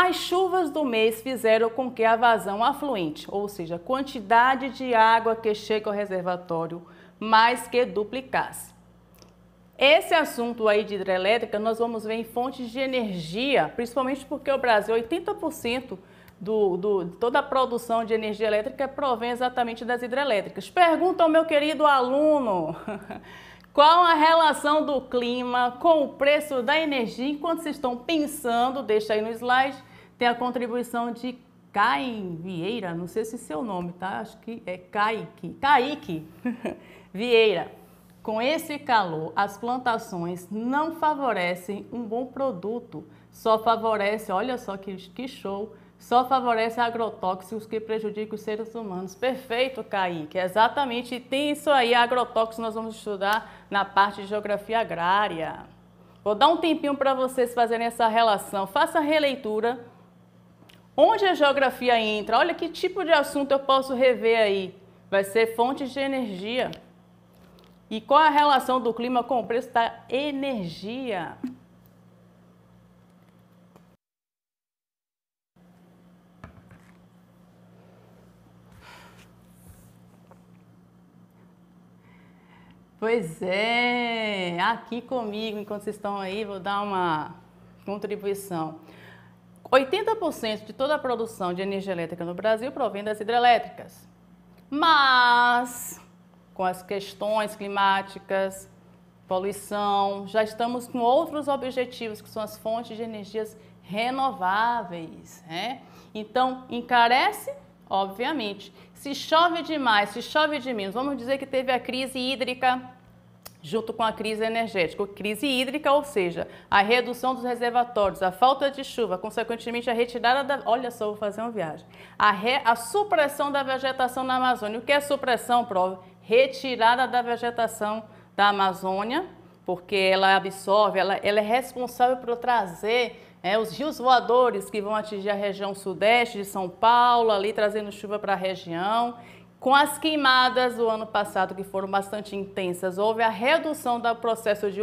As chuvas do mês fizeram com que a vazão afluente, ou seja, a quantidade de água que chega ao reservatório, mais que duplicasse. Esse assunto aí de hidrelétrica nós vamos ver em fontes de energia, principalmente porque o Brasil, 80% do, do, toda a produção de energia elétrica provém exatamente das hidrelétricas. Pergunta ao meu querido aluno *laughs* qual a relação do clima com o preço da energia enquanto vocês estão pensando, deixa aí no slide, tem a contribuição de Caim Vieira, não sei se é seu nome, tá? Acho que é Kaique. Kaique *laughs* Vieira. Com esse calor, as plantações não favorecem um bom produto, só favorece, olha só que, que show, só favorece agrotóxicos que prejudicam os seres humanos. Perfeito, Kaique, exatamente. Tem isso aí, agrotóxicos, nós vamos estudar na parte de geografia agrária. Vou dar um tempinho para vocês fazerem essa relação. Faça a releitura Onde a geografia entra? Olha que tipo de assunto eu posso rever aí. Vai ser fontes de energia. E qual a relação do clima com o preço da energia? Pois é, aqui comigo, enquanto vocês estão aí, vou dar uma contribuição. 80% de toda a produção de energia elétrica no Brasil provém das hidrelétricas. Mas, com as questões climáticas, poluição, já estamos com outros objetivos, que são as fontes de energias renováveis. Né? Então, encarece, obviamente. Se chove demais, se chove de menos, vamos dizer que teve a crise hídrica junto com a crise energética, crise hídrica, ou seja, a redução dos reservatórios, a falta de chuva, consequentemente a retirada da. Olha só, vou fazer uma viagem. A, re... a supressão da vegetação na Amazônia. O que é supressão, prova? Retirada da vegetação da Amazônia, porque ela absorve, ela, ela é responsável por trazer. É, os rios voadores que vão atingir a região sudeste de São Paulo, ali trazendo chuva para a região. Com as queimadas do ano passado, que foram bastante intensas, houve a redução do processo de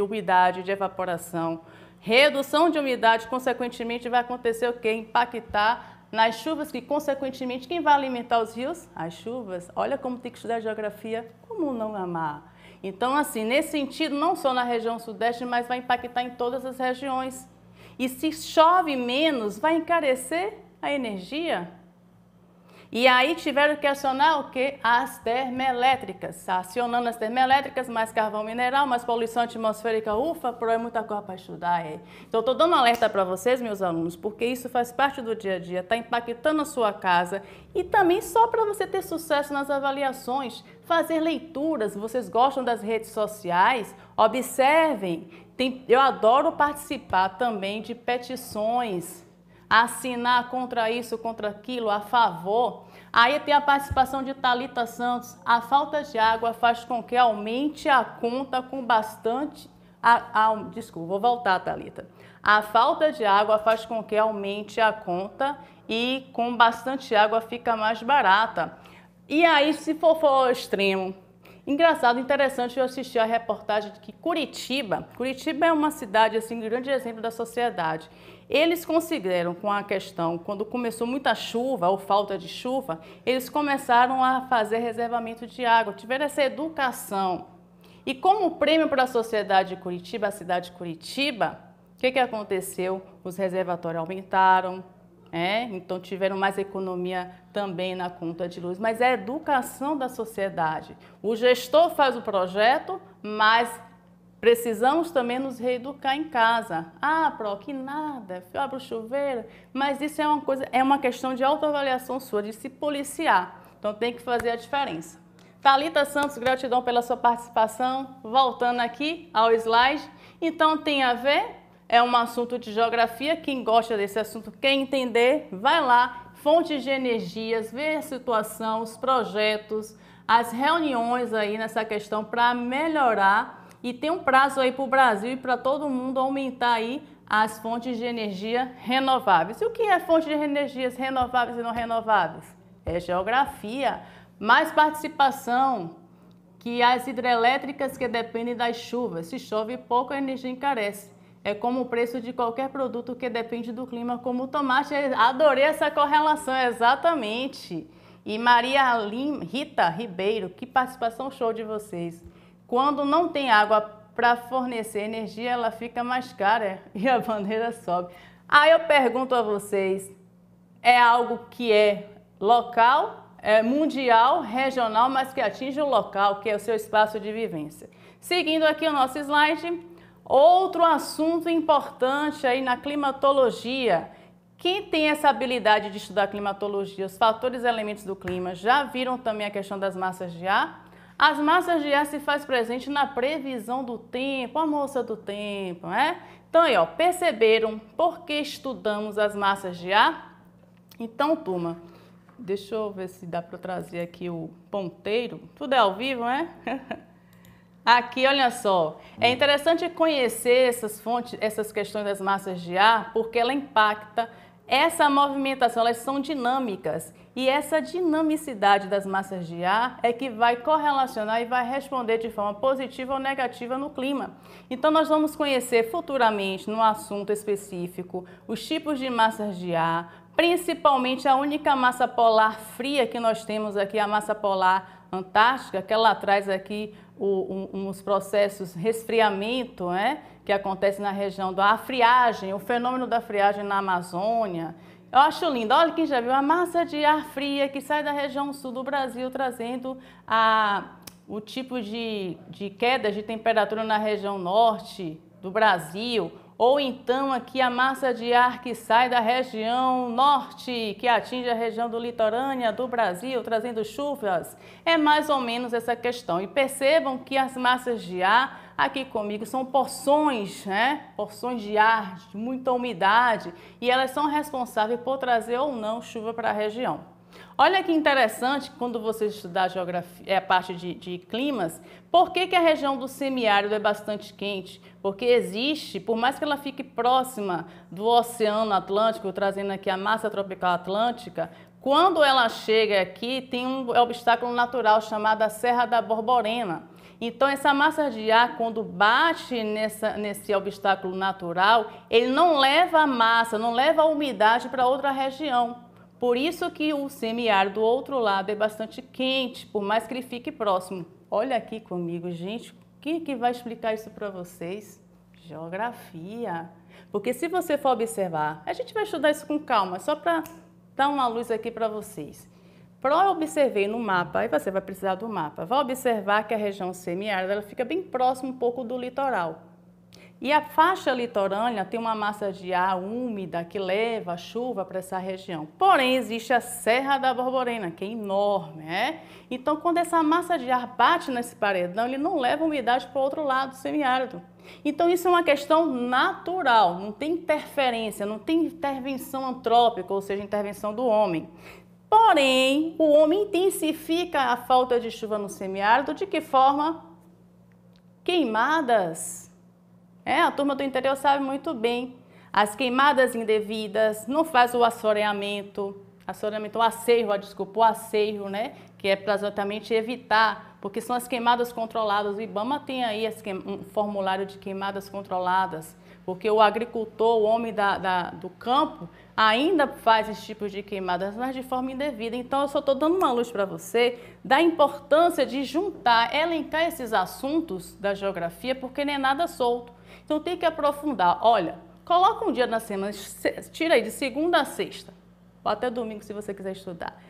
umidade, de evaporação. Redução de umidade, consequentemente, vai acontecer o quê? Impactar nas chuvas, que, consequentemente, quem vai alimentar os rios? As chuvas. Olha como tem que estudar geografia. Como não amar? Então, assim, nesse sentido, não só na região sudeste, mas vai impactar em todas as regiões. E se chove menos, vai encarecer a energia? E aí tiveram que acionar o quê? As termoelétricas. Acionando as termoelétricas, mais carvão mineral, mais poluição atmosférica. Ufa, pro é muita coisa para estudar. É. Então, estou dando um alerta para vocês, meus alunos, porque isso faz parte do dia a dia, está impactando a sua casa. E também só para você ter sucesso nas avaliações, fazer leituras. Vocês gostam das redes sociais? Observem. Tem, eu adoro participar também de petições assinar contra isso, contra aquilo, a favor. Aí tem a participação de Talita Santos. A falta de água faz com que aumente a conta com bastante. A, a, desculpa, vou voltar, Talita. A falta de água faz com que aumente a conta e com bastante água fica mais barata. E aí, se for, for ao extremo, Engraçado, interessante, eu assisti a reportagem de que Curitiba, Curitiba é uma cidade, assim, um grande exemplo da sociedade. Eles consideram com a questão, quando começou muita chuva ou falta de chuva, eles começaram a fazer reservamento de água, tiveram essa educação. E como prêmio para a sociedade de Curitiba, a cidade de Curitiba, o que, que aconteceu? Os reservatórios aumentaram, é? então tiveram mais economia também na conta de luz, mas é a educação da sociedade. O gestor faz o projeto, mas Precisamos também nos reeducar em casa. Ah, Pro, que nada, eu abro o chuveiro. Mas isso é uma coisa, é uma questão de autoavaliação sua, de se policiar. Então tem que fazer a diferença. Talita Santos, gratidão pela sua participação. Voltando aqui ao slide, então tem a ver, é um assunto de geografia. Quem gosta desse assunto, quer entender, vai lá, fontes de energias, ver a situação, os projetos, as reuniões aí nessa questão para melhorar e tem um prazo aí para o Brasil e para todo mundo aumentar aí as fontes de energia renováveis. E o que é fonte de energias renováveis e não renováveis? É geografia, mais participação, que as hidrelétricas que dependem das chuvas, se chove pouco a energia encarece. É como o preço de qualquer produto que depende do clima, como o tomate. adorei essa correlação, exatamente. E Maria Lim, Rita Ribeiro, que participação show de vocês. Quando não tem água para fornecer energia, ela fica mais cara *laughs* e a bandeira sobe. Aí eu pergunto a vocês, é algo que é local, é mundial, regional, mas que atinge o local, que é o seu espaço de vivência. Seguindo aqui o nosso slide, outro assunto importante aí na climatologia. Quem tem essa habilidade de estudar climatologia, os fatores e elementos do clima, já viram também a questão das massas de ar? As massas de ar se faz presente na previsão do tempo, a moça do tempo, né? Então, aí, ó, perceberam por que estudamos as massas de ar? Então, turma, deixa eu ver se dá para trazer aqui o ponteiro. Tudo é ao vivo, né? *laughs* Aqui, olha só, é interessante conhecer essas fontes, essas questões das massas de ar, porque ela impacta essa movimentação, elas são dinâmicas. E essa dinamicidade das massas de ar é que vai correlacionar e vai responder de forma positiva ou negativa no clima. Então, nós vamos conhecer futuramente, num assunto específico, os tipos de massas de ar, principalmente a única massa polar fria que nós temos aqui, a massa polar antártica, que ela traz aqui o, um, uns processos resfriamento, né, que acontece na região da friagem, o fenômeno da friagem na Amazônia. Eu acho lindo. Olha quem já viu a massa de ar fria que sai da região sul do Brasil, trazendo a, o tipo de, de queda de temperatura na região norte do Brasil, ou então aqui a massa de ar que sai da região norte, que atinge a região do litorânea do Brasil, trazendo chuvas. É mais ou menos essa questão. E percebam que as massas de ar aqui comigo são porções, né? Porções de ar, de muita umidade, e elas são responsáveis por trazer ou não chuva para a região. Olha que interessante quando você estudar geografia, é, a parte de, de climas, por que, que a região do semiárido é bastante quente? Porque existe, por mais que ela fique próxima do Oceano Atlântico, trazendo aqui a massa tropical atlântica, quando ela chega aqui, tem um é obstáculo natural chamado a Serra da Borborema. Então, essa massa de ar, quando bate nessa, nesse obstáculo natural, ele não leva a massa, não leva a umidade para outra região. Por isso que o semiárido do outro lado é bastante quente, por mais que ele fique próximo. Olha aqui comigo, gente, quem que vai explicar isso para vocês? Geografia. Porque se você for observar, a gente vai estudar isso com calma, só para dar uma luz aqui para vocês. Para observar no mapa, aí você vai precisar do mapa, vai observar que a região semiárida ela fica bem próxima um pouco do litoral. E a faixa litorânea tem uma massa de ar úmida que leva chuva para essa região. Porém, existe a Serra da Borborema, que é enorme, né? Então, quando essa massa de ar bate nesse paredão, ele não leva umidade para o outro lado, semiárido. Então, isso é uma questão natural, não tem interferência, não tem intervenção antrópica, ou seja, intervenção do homem. Porém, o homem intensifica a falta de chuva no semiárido de que forma? Queimadas é, a turma do interior sabe muito bem. As queimadas indevidas, não faz o assoreamento, assoreamento, o acerro, desculpa, o acerro, né? Que é para exatamente evitar, porque são as queimadas controladas. O IBAMA tem aí um formulário de queimadas controladas, porque o agricultor, o homem da, da, do campo, ainda faz esses tipos de queimadas, mas de forma indevida. Então, eu só estou dando uma luz para você da importância de juntar, elencar esses assuntos da geografia, porque nem é nada solto. Então tem que aprofundar. Olha, coloca um dia na semana, tira aí de segunda a sexta, ou até domingo se você quiser estudar.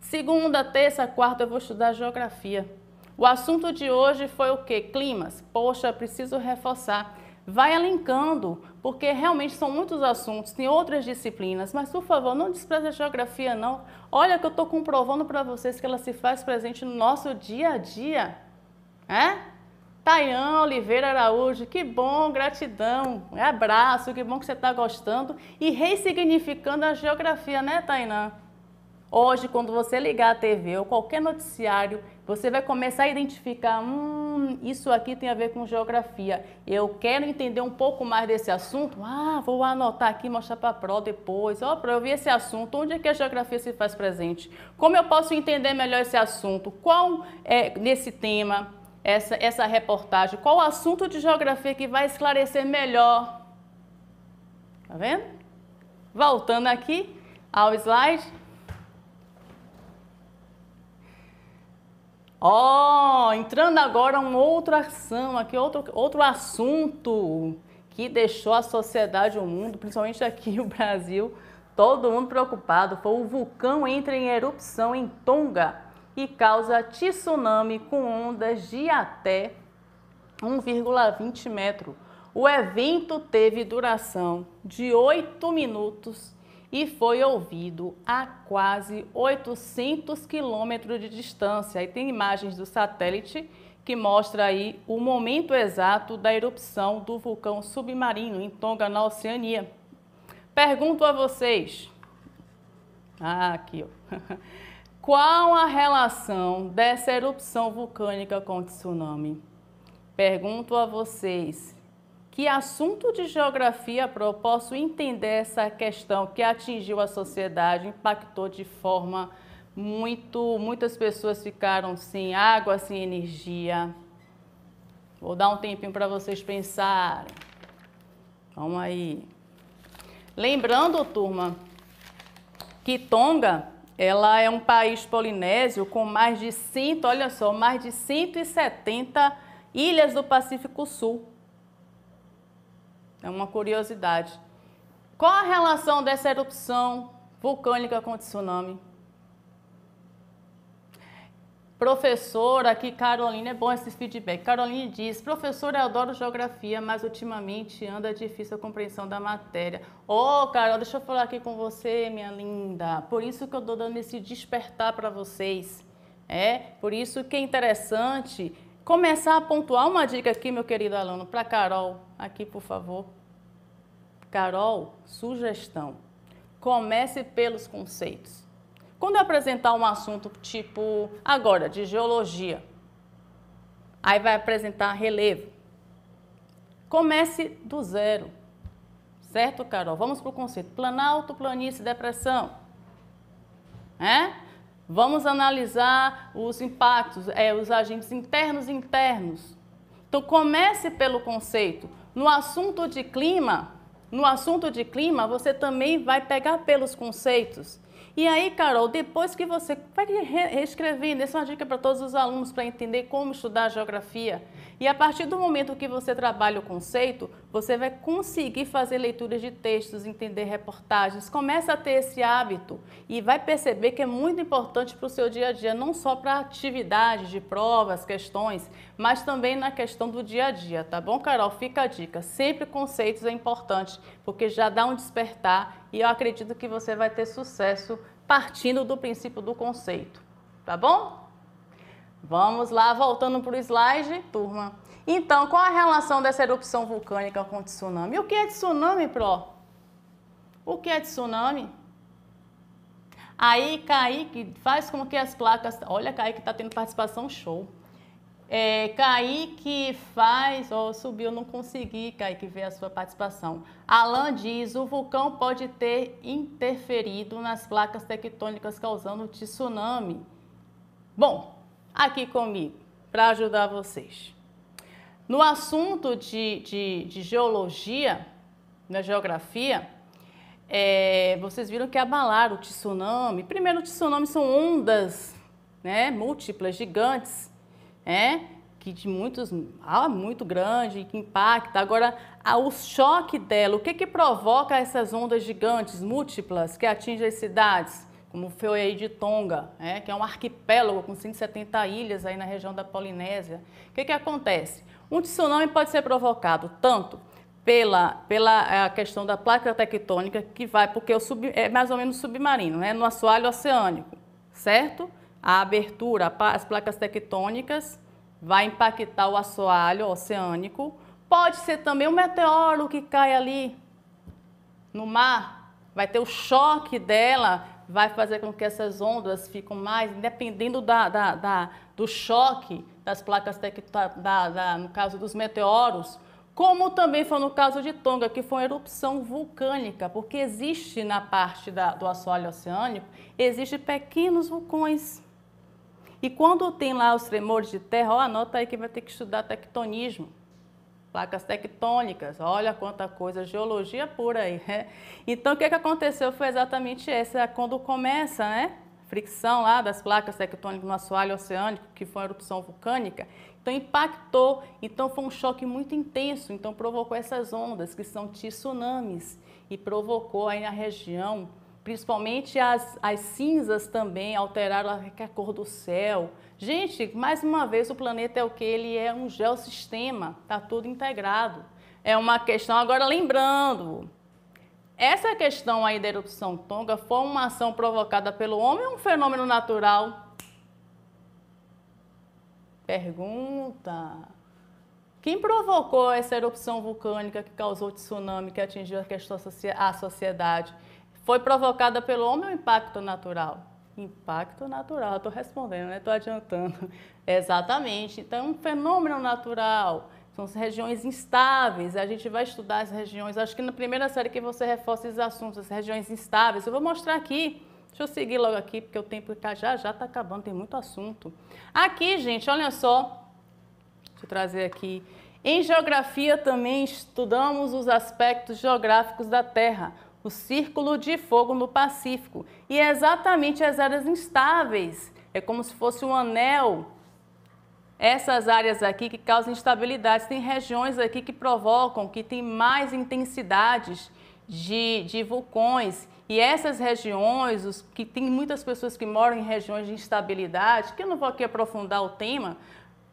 Segunda, terça, quarta eu vou estudar geografia. O assunto de hoje foi o quê? Climas. Poxa, preciso reforçar. Vai alincando, porque realmente são muitos assuntos, tem outras disciplinas, mas por favor, não despreze a geografia não. Olha que eu estou comprovando para vocês que ela se faz presente no nosso dia a dia. É? Tayana Oliveira Araújo, que bom, gratidão, abraço, que bom que você está gostando e ressignificando a geografia, né, Tainan? Hoje, quando você ligar a TV ou qualquer noticiário, você vai começar a identificar, hum, isso aqui tem a ver com geografia. Eu quero entender um pouco mais desse assunto. Ah, vou anotar aqui, mostrar para a Pro depois. Ó, oh, para eu vi esse assunto, onde é que a geografia se faz presente? Como eu posso entender melhor esse assunto? Qual é nesse tema? essa, essa reportagem? Qual o assunto de geografia que vai esclarecer melhor? Tá vendo? Voltando aqui ao slide. Ó, oh, entrando agora uma outra ação aqui, outro, outro assunto que deixou a sociedade, o mundo, principalmente aqui o Brasil, todo mundo preocupado, foi o vulcão entra em erupção em Tonga, e causa tsunami com ondas de até 1,20 metro. O evento teve duração de 8 minutos e foi ouvido a quase 800 quilômetros de distância. Aí tem imagens do satélite que mostra aí o momento exato da erupção do vulcão submarino em Tonga, na Oceania. Pergunto a vocês. Ah, aqui, ó. *laughs* Qual a relação dessa erupção vulcânica com o tsunami? Pergunto a vocês. Que assunto de geografia pro, posso entender essa questão que atingiu a sociedade, impactou de forma muito, muitas pessoas ficaram sem água, sem energia. Vou dar um tempinho para vocês pensarem. Vamos aí. Lembrando, turma, que Tonga ela é um país polinésio com mais de 100, olha só, mais de 170 ilhas do Pacífico Sul. É uma curiosidade. Qual a relação dessa erupção vulcânica com o tsunami? Professora, aqui Carolina, é bom esse feedback. Carolina diz, professora, eu adoro geografia, mas ultimamente anda difícil a compreensão da matéria. Ô, oh, Carol, deixa eu falar aqui com você, minha linda. Por isso que eu estou dando esse despertar para vocês. É, por isso que é interessante começar a pontuar uma dica aqui, meu querido aluno, para Carol, aqui, por favor. Carol, sugestão. Comece pelos conceitos. Quando eu apresentar um assunto tipo agora de geologia, aí vai apresentar relevo. Comece do zero. Certo, Carol? Vamos para o conceito. Planalto, planície, depressão. É? Vamos analisar os impactos, é, os agentes internos e internos. Então comece pelo conceito. No assunto de clima, no assunto de clima, você também vai pegar pelos conceitos. E aí, Carol, depois que você vai reescrevendo, essa é uma dica para todos os alunos para entender como estudar geografia. E a partir do momento que você trabalha o conceito, você vai conseguir fazer leituras de textos, entender reportagens. Começa a ter esse hábito e vai perceber que é muito importante para o seu dia a dia, não só para atividades de provas, questões, mas também na questão do dia a dia, tá bom, Carol? Fica a dica. Sempre conceitos é importante, porque já dá um despertar e eu acredito que você vai ter sucesso partindo do princípio do conceito, tá bom? Vamos lá, voltando para o slide, turma. Então, qual a relação dessa erupção vulcânica com o tsunami? O que é tsunami, Pro? O que é tsunami? Aí, Kaique, faz com que as placas... Olha, Kaique está tendo participação show. É, Kaique faz... Oh, subiu, não consegui, Kaique, ver a sua participação. Alan diz, o vulcão pode ter interferido nas placas tectônicas causando tsunami. Bom, aqui comigo, para ajudar vocês. No assunto de, de, de geologia, na geografia, é, vocês viram que abalaram o tsunami. Primeiro, o tsunami são ondas né, múltiplas, gigantes, né, que de muitos, ah, muito grande, que impacta. Agora, o choque dela, o que, que provoca essas ondas gigantes, múltiplas, que atingem as cidades? Como foi aí de Tonga, né, que é um arquipélago com 170 ilhas aí na região da Polinésia. O que, que acontece? Um tsunami pode ser provocado tanto pela, pela eh, a questão da placa tectônica que vai, porque o sub, é mais ou menos submarino, né? no assoalho oceânico, certo? A abertura, as placas tectônicas vai impactar o assoalho oceânico. Pode ser também um meteoro que cai ali no mar, vai ter o choque dela, vai fazer com que essas ondas fiquem mais, dependendo da, da, da, do choque das placas, da, no caso dos meteoros, como também foi no caso de Tonga, que foi uma erupção vulcânica, porque existe na parte do assoalho oceânico, existem pequenos vulcões. E quando tem lá os tremores de terra, ó, anota aí que vai ter que estudar tectonismo placas tectônicas, olha quanta coisa, geologia pura aí. Né? Então, o que, que aconteceu foi exatamente essa, é quando começa, né? Fricção lá das placas tectônicas no assoalho oceânico, que foi uma erupção vulcânica, então impactou, então foi um choque muito intenso, então provocou essas ondas que são tsunamis e provocou aí na região, principalmente as, as cinzas também alteraram a cor do céu, Gente, mais uma vez, o planeta é o que? Ele é um geossistema, está tudo integrado. É uma questão, agora lembrando, essa questão aí da erupção Tonga foi uma ação provocada pelo homem ou um fenômeno natural? Pergunta. Quem provocou essa erupção vulcânica que causou tsunami, que atingiu a, questão, a sociedade? Foi provocada pelo homem ou impacto natural? Impacto natural, estou respondendo, estou né? adiantando. *laughs* Exatamente. Então, é um fenômeno natural. São as regiões instáveis. A gente vai estudar as regiões. Acho que na primeira série que você reforça esses assuntos, as regiões instáveis. Eu vou mostrar aqui. Deixa eu seguir logo aqui, porque o tempo tá, já já está acabando, tem muito assunto. Aqui, gente, olha só. Deixa eu trazer aqui. Em geografia também estudamos os aspectos geográficos da Terra o Círculo de Fogo no Pacífico. E é exatamente as áreas instáveis, é como se fosse um anel. Essas áreas aqui que causam instabilidade tem regiões aqui que provocam, que tem mais intensidades de, de vulcões. E essas regiões, os, que tem muitas pessoas que moram em regiões de instabilidade, que eu não vou aqui aprofundar o tema,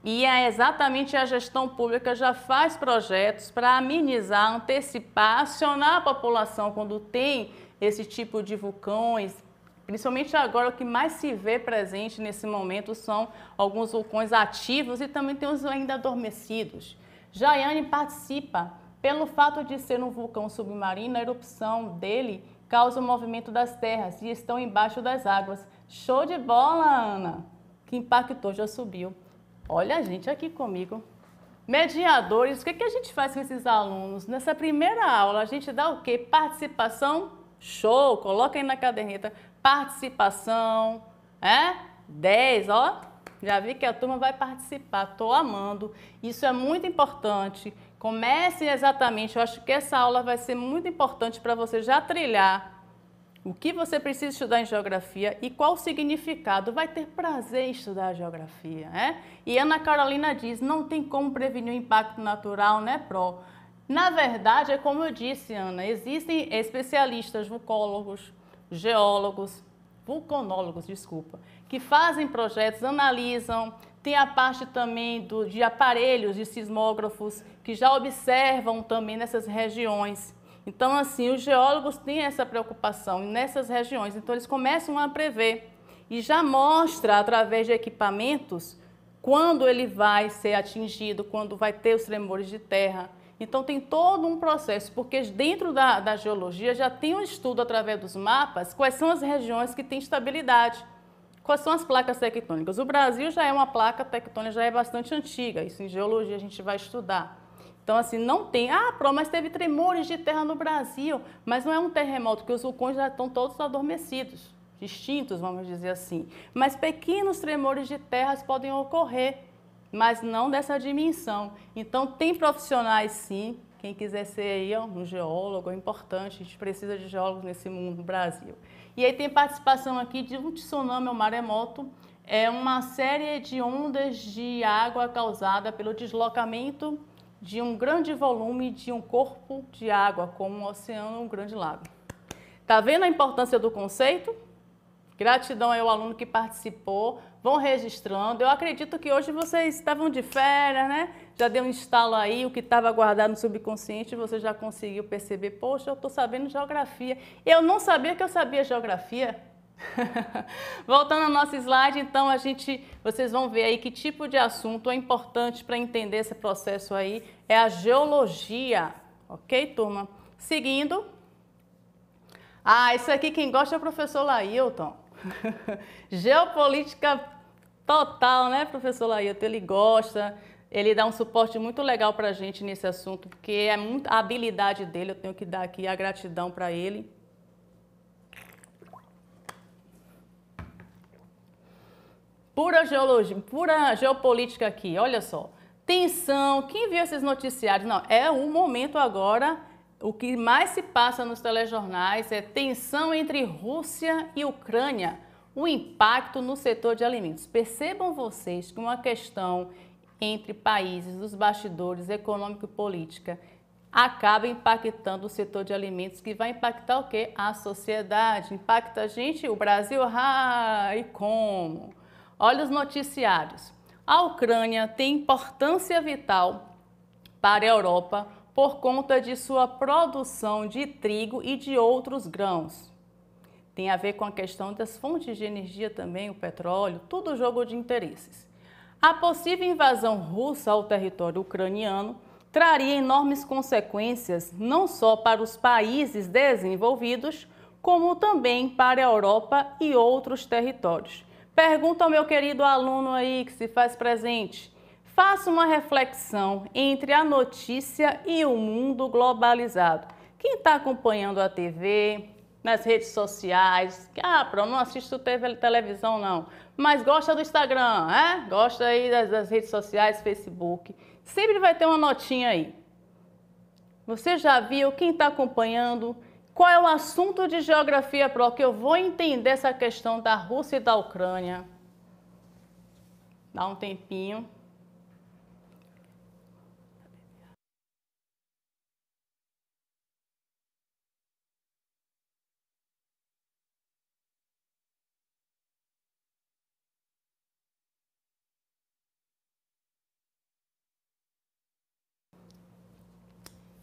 e é exatamente a gestão pública já faz projetos para amenizar, antecipar, acionar a população quando tem esse tipo de vulcões. Principalmente agora, o que mais se vê presente nesse momento são alguns vulcões ativos e também tem os ainda adormecidos. Jaiane participa. Pelo fato de ser um vulcão submarino, a erupção dele causa o movimento das terras e estão embaixo das águas. Show de bola, Ana! Que impactou, já subiu. Olha a gente aqui comigo. Mediadores, o que, é que a gente faz com esses alunos? Nessa primeira aula, a gente dá o quê? Participação, show, coloca aí na caderneta. Participação, é? 10, ó. Já vi que a turma vai participar, tô amando. Isso é muito importante. Comecem exatamente, eu acho que essa aula vai ser muito importante para você já trilhar o que você precisa estudar em geografia e qual o significado. Vai ter prazer em estudar geografia, né? E Ana Carolina diz, não tem como prevenir o impacto natural, né, Pro? Na verdade, é como eu disse, Ana, existem especialistas vulcólogos, geólogos, vulcanólogos, desculpa, que fazem projetos, analisam, tem a parte também do, de aparelhos de sismógrafos que já observam também nessas regiões. Então, assim, os geólogos têm essa preocupação nessas regiões, então eles começam a prever e já mostra através de equipamentos quando ele vai ser atingido, quando vai ter os tremores de terra. Então tem todo um processo, porque dentro da, da, geologia já tem um estudo através dos mapas quais são as regiões que têm estabilidade, quais são as placas tectônicas. O Brasil já é uma placa tectônica, já é bastante antiga, isso em geologia a gente vai estudar. Então, assim, não tem. Ah, Pro, mas teve tremores de terra no Brasil. Mas não é um terremoto, porque os vulcões já estão todos adormecidos, extintos, vamos dizer assim. Mas pequenos tremores de terras podem ocorrer, mas não dessa dimensão. Então, tem profissionais, sim. Quem quiser ser aí, ó, um geólogo, é importante. A gente precisa de geólogos nesse mundo, no Brasil. E aí tem participação aqui de um tsunami ou um maremoto é uma série de ondas de água causada pelo deslocamento de um grande volume de um corpo de água, como um oceano um grande lago. Está vendo a importância do conceito? Gratidão ao aluno que participou, vão registrando. Eu acredito que hoje vocês estavam de férias, né? Já deu um instalo aí, o que estava guardado no subconsciente, você já conseguiu perceber. Poxa, eu estou sabendo geografia. Eu não sabia que eu sabia geografia. *laughs* Voltando ao nosso slide, então a gente, vocês vão ver aí que tipo de assunto é importante para entender esse processo aí é a geologia, ok, turma? Seguindo, ah, isso aqui quem gosta é o professor Lailton. *laughs* Geopolítica total, né, professor Lailton? Ele gosta, ele dá um suporte muito legal para a gente nesse assunto, porque é muito a habilidade dele. Eu tenho que dar aqui a gratidão para ele. Pura geologia, pura geopolítica aqui, olha só. Tensão, quem viu esses noticiários? Não, é um momento agora, o que mais se passa nos telejornais é tensão entre Rússia e Ucrânia, o impacto no setor de alimentos. Percebam vocês que uma questão entre países dos bastidores econômico e política acaba impactando o setor de alimentos, que vai impactar o quê? A sociedade. Impacta a gente, o Brasil, ah, e como? Olha os noticiários. A Ucrânia tem importância vital para a Europa por conta de sua produção de trigo e de outros grãos. Tem a ver com a questão das fontes de energia também, o petróleo, tudo jogo de interesses. A possível invasão russa ao território ucraniano traria enormes consequências não só para os países desenvolvidos, como também para a Europa e outros territórios. Pergunta ao meu querido aluno aí que se faz presente. Faça uma reflexão entre a notícia e o mundo globalizado. Quem está acompanhando a TV, nas redes sociais, ah, pronto, não assisto TV, televisão não, mas gosta do Instagram, é? gosta aí das, das redes sociais, Facebook, sempre vai ter uma notinha aí. Você já viu quem está acompanhando? Qual é o assunto de geografia, Pro, que eu vou entender essa questão da Rússia e da Ucrânia? Dá um tempinho.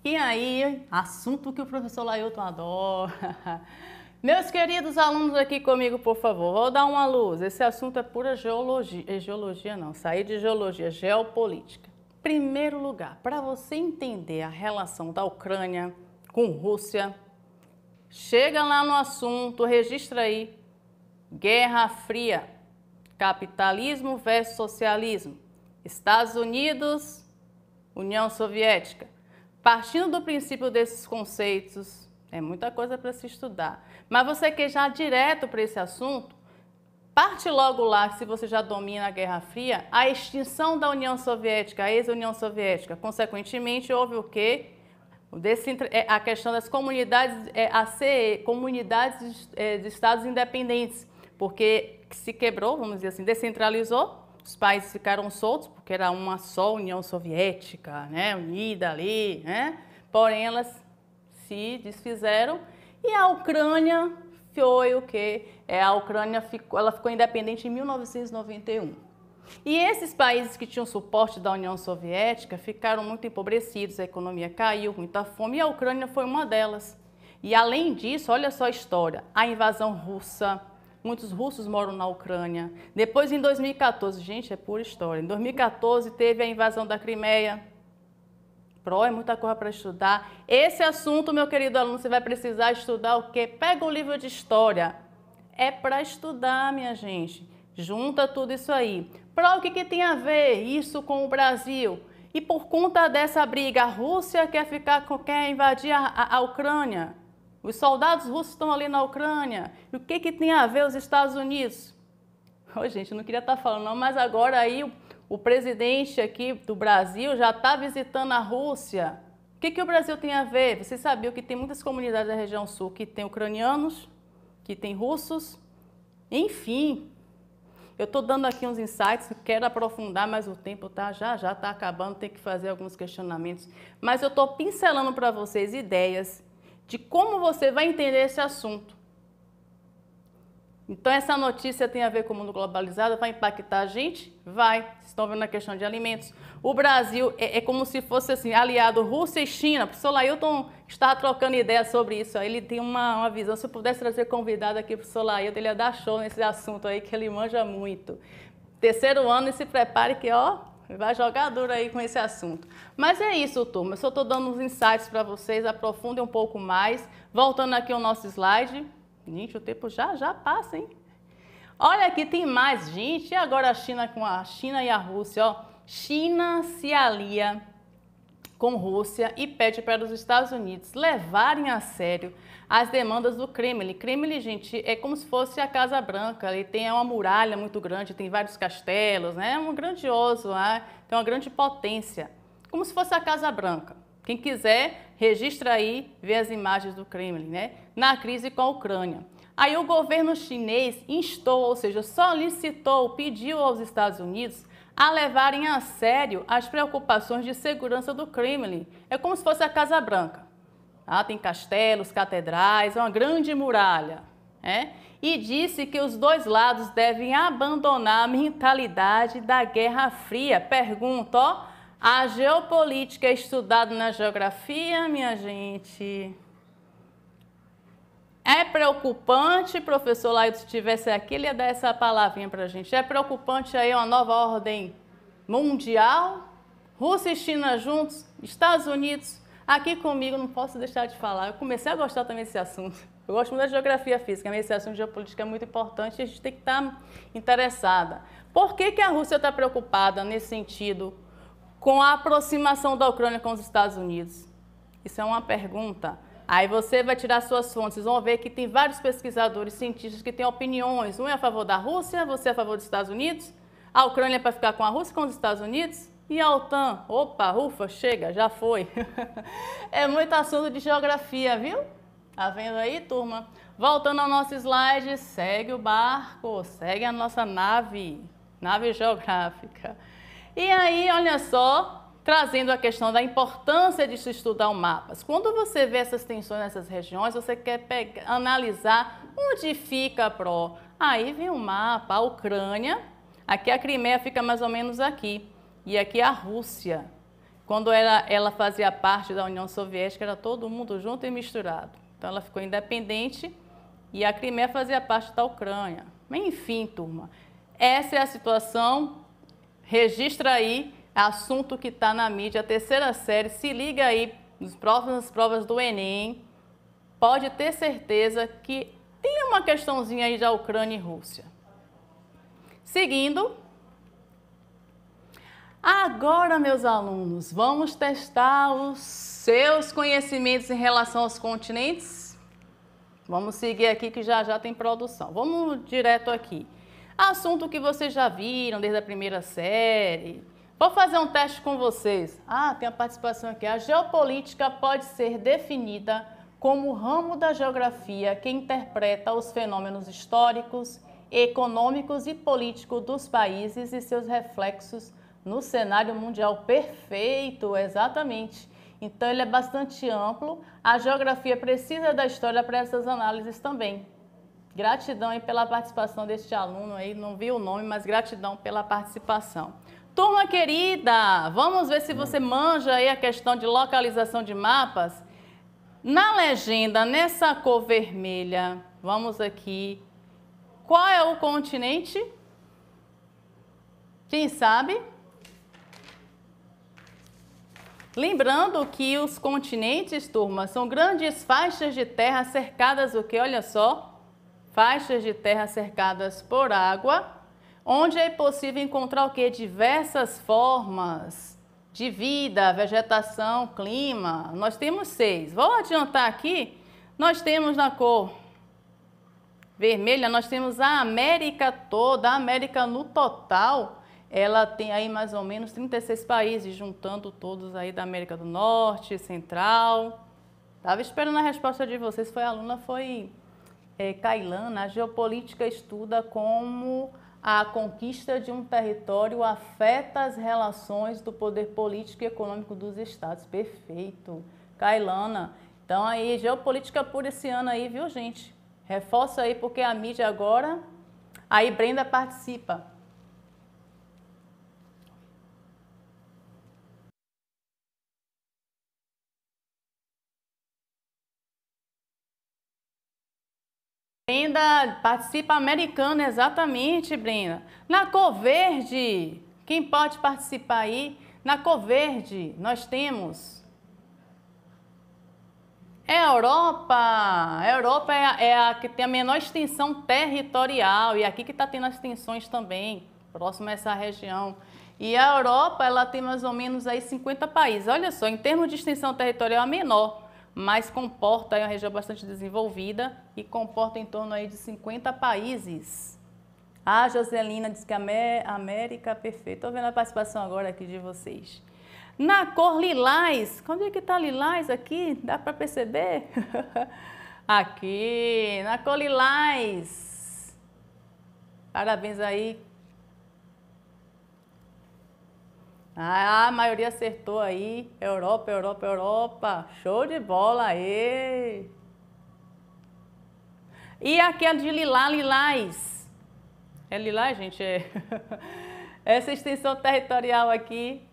E aí, assunto que o professor Lailton adora. *laughs* Meus queridos alunos aqui comigo, por favor, vou dar uma luz. Esse assunto é pura geologia, é geologia não, sair de geologia, geopolítica. Primeiro lugar, para você entender a relação da Ucrânia com Rússia, chega lá no assunto, registra aí, Guerra Fria, capitalismo versus socialismo, Estados Unidos, União Soviética. Partindo do princípio desses conceitos, é muita coisa para se estudar. Mas você quer é já direto para esse assunto, parte logo lá, se você já domina a Guerra Fria, a extinção da União Soviética, a ex-União Soviética. Consequentemente, houve o quê? É, a questão das comunidades, é, a ser comunidades de estados independentes, porque se quebrou, vamos dizer assim, descentralizou, os países ficaram soltos, porque era uma só União Soviética, né, unida ali, né? Porém, elas se desfizeram e a Ucrânia foi o que é a Ucrânia ficou, ela ficou independente em 1991. E esses países que tinham suporte da União Soviética ficaram muito empobrecidos, a economia caiu, muita fome e a Ucrânia foi uma delas. E além disso, olha só a história, a invasão russa, muitos russos moram na Ucrânia. Depois, em 2014, gente, é pura história. Em 2014 teve a invasão da Crimeia. Pro, é muita coisa para estudar. Esse assunto, meu querido aluno, você vai precisar estudar o quê? Pega o livro de história. É para estudar, minha gente. Junta tudo isso aí. Pro, o que, que tem a ver isso com o Brasil? E por conta dessa briga, a Rússia quer ficar com, quer invadir a, a, a Ucrânia. Os soldados russos estão ali na Ucrânia. E o que, que tem a ver os Estados Unidos? Oh, *laughs* gente, não queria estar tá falando, não, mas agora aí o, o presidente aqui do Brasil já está visitando a Rússia. O que, que o Brasil tem a ver? Você sabia que tem muitas comunidades da região sul que tem ucranianos, que tem russos? Enfim, eu estou dando aqui uns insights, quero aprofundar, mas o tempo tá já já está acabando, tem que fazer alguns questionamentos. Mas eu estou pincelando para vocês ideias de como você vai entender esse assunto. Então, essa notícia tem a ver com o mundo globalizado, vai impactar a gente? Vai. Vocês estão vendo a questão de alimentos. O Brasil é, é como se fosse assim, aliado Rússia e China. O professor Lailton estava trocando ideias sobre isso. Ele tem uma, uma visão. Se eu pudesse trazer convidado aqui, para o professor Lailton, ele ia dar show nesse assunto aí, que ele manja muito. Terceiro ano e se prepare que, ó, Vai jogar duro aí com esse assunto. Mas é isso, turma. Eu só estou dando uns insights para vocês, aprofundem um pouco mais. Voltando aqui ao nosso slide. Gente, o tempo já, já passa, hein? Olha aqui, tem mais, gente. E agora a China com a China e a Rússia, ó. China se alia com Rússia e pede para os Estados Unidos levarem a sério as demandas do Kremlin. Kremlin, gente, é como se fosse a Casa Branca. Ele tem uma muralha muito grande, tem vários castelos, né? É um grandioso, né? tem uma grande potência. Como se fosse a Casa Branca. Quem quiser, registra aí, vê as imagens do Kremlin, né? Na crise com a Ucrânia. Aí o governo chinês instou, ou seja, solicitou, pediu aos Estados Unidos a levarem a sério as preocupações de segurança do Kremlin. É como se fosse a Casa Branca. Ah, tem castelos, catedrais, uma grande muralha. É? E disse que os dois lados devem abandonar a mentalidade da Guerra Fria. Pergunta, ó, a geopolítica é estudada na geografia, minha gente? É preocupante, professor Laito, se tivesse aqui, ele ia dar essa palavrinha para a gente. É preocupante aí uma nova ordem mundial? Rússia e China juntos, Estados Unidos, aqui comigo, não posso deixar de falar. Eu comecei a gostar também desse assunto. Eu gosto muito da geografia física, mas esse assunto de geopolítica é muito importante e a gente tem que estar tá interessada. Por que, que a Rússia está preocupada nesse sentido com a aproximação da Ucrânia com os Estados Unidos? Isso é uma pergunta Aí você vai tirar suas fontes, vocês vão ver que tem vários pesquisadores, cientistas que têm opiniões. Um é a favor da Rússia, você é a favor dos Estados Unidos. A Ucrânia é para ficar com a Rússia com os Estados Unidos. E a OTAN, opa, ufa, chega, já foi. *laughs* é muito assunto de geografia, viu? Tá vendo aí, turma? Voltando ao nosso slide, segue o barco, segue a nossa nave, nave geográfica. E aí, olha só, trazendo a questão da importância de se estudar o mapa. Quando você vê essas tensões nessas regiões, você quer pegar, analisar onde fica a pró. Aí vem o mapa, a Ucrânia, aqui a Crimeia fica mais ou menos aqui, e aqui a Rússia. Quando ela, ela fazia parte da União Soviética, era todo mundo junto e misturado. Então ela ficou independente e a Crimeia fazia parte da Ucrânia. Enfim, turma, essa é a situação. Registra aí assunto que está na mídia, terceira série. Se liga aí nas próximas provas do Enem. Pode ter certeza que tem uma questãozinha aí da Ucrânia e Rússia. Seguindo. Agora, meus alunos, vamos testar os seus conhecimentos em relação aos continentes? Vamos seguir aqui que já já tem produção. Vamos direto aqui. Assunto que vocês já viram desde a primeira série, Vou fazer um teste com vocês. Ah, tem a participação aqui. A geopolítica pode ser definida como o ramo da geografia que interpreta os fenômenos históricos, econômicos e políticos dos países e seus reflexos no cenário mundial. Perfeito, exatamente. Então ele é bastante amplo. A geografia precisa da história para essas análises também. Gratidão pela participação deste aluno aí, não vi o nome, mas gratidão pela participação. Turma querida, vamos ver se você manja aí a questão de localização de mapas. Na legenda, nessa cor vermelha, vamos aqui. Qual é o continente? Quem sabe? Lembrando que os continentes, turma, são grandes faixas de terra cercadas o quê? Olha só, faixas de terra cercadas por água onde é possível encontrar o que? Diversas formas de vida, vegetação, clima. Nós temos seis. Vou adiantar aqui. Nós temos na cor vermelha, nós temos a América toda, a América no total. Ela tem aí mais ou menos 36 países, juntando todos aí da América do Norte, Central. Estava esperando a resposta de vocês. Foi aluna, foi é, Kailana. A geopolítica estuda como a conquista de um território afeta as relações do poder político e econômico dos estados. Perfeito. Cailana. Então aí, geopolítica pura esse ano aí, viu, gente? Reforça aí, porque a mídia agora... Aí Brenda participa. Ainda participa americana, exatamente, Brenda. Na cor verde, quem pode participar aí? Na cor verde, nós temos... É a Europa. A Europa é a, é a que tem a menor extensão territorial e aqui que está tendo as tensões também, próximo a essa região. E a Europa, ela tem mais ou menos aí 50 países. Olha só, em termos de extensão territorial, é a menor mas comporta é uma região bastante desenvolvida e comporta em torno aí de 50 países. A Joselina diz que a América perfeita. Estou vendo a participação agora aqui de vocês. Na cor lilás, onde é que está lilás aqui? Dá para perceber? *laughs* aqui, na cor lilás. Parabéns aí, Ah, a maioria acertou aí. Europa, Europa, Europa. Show de bola aí. E aquela é de lilá, lilás. É lilás, gente? É. *laughs* Essa extensão territorial aqui.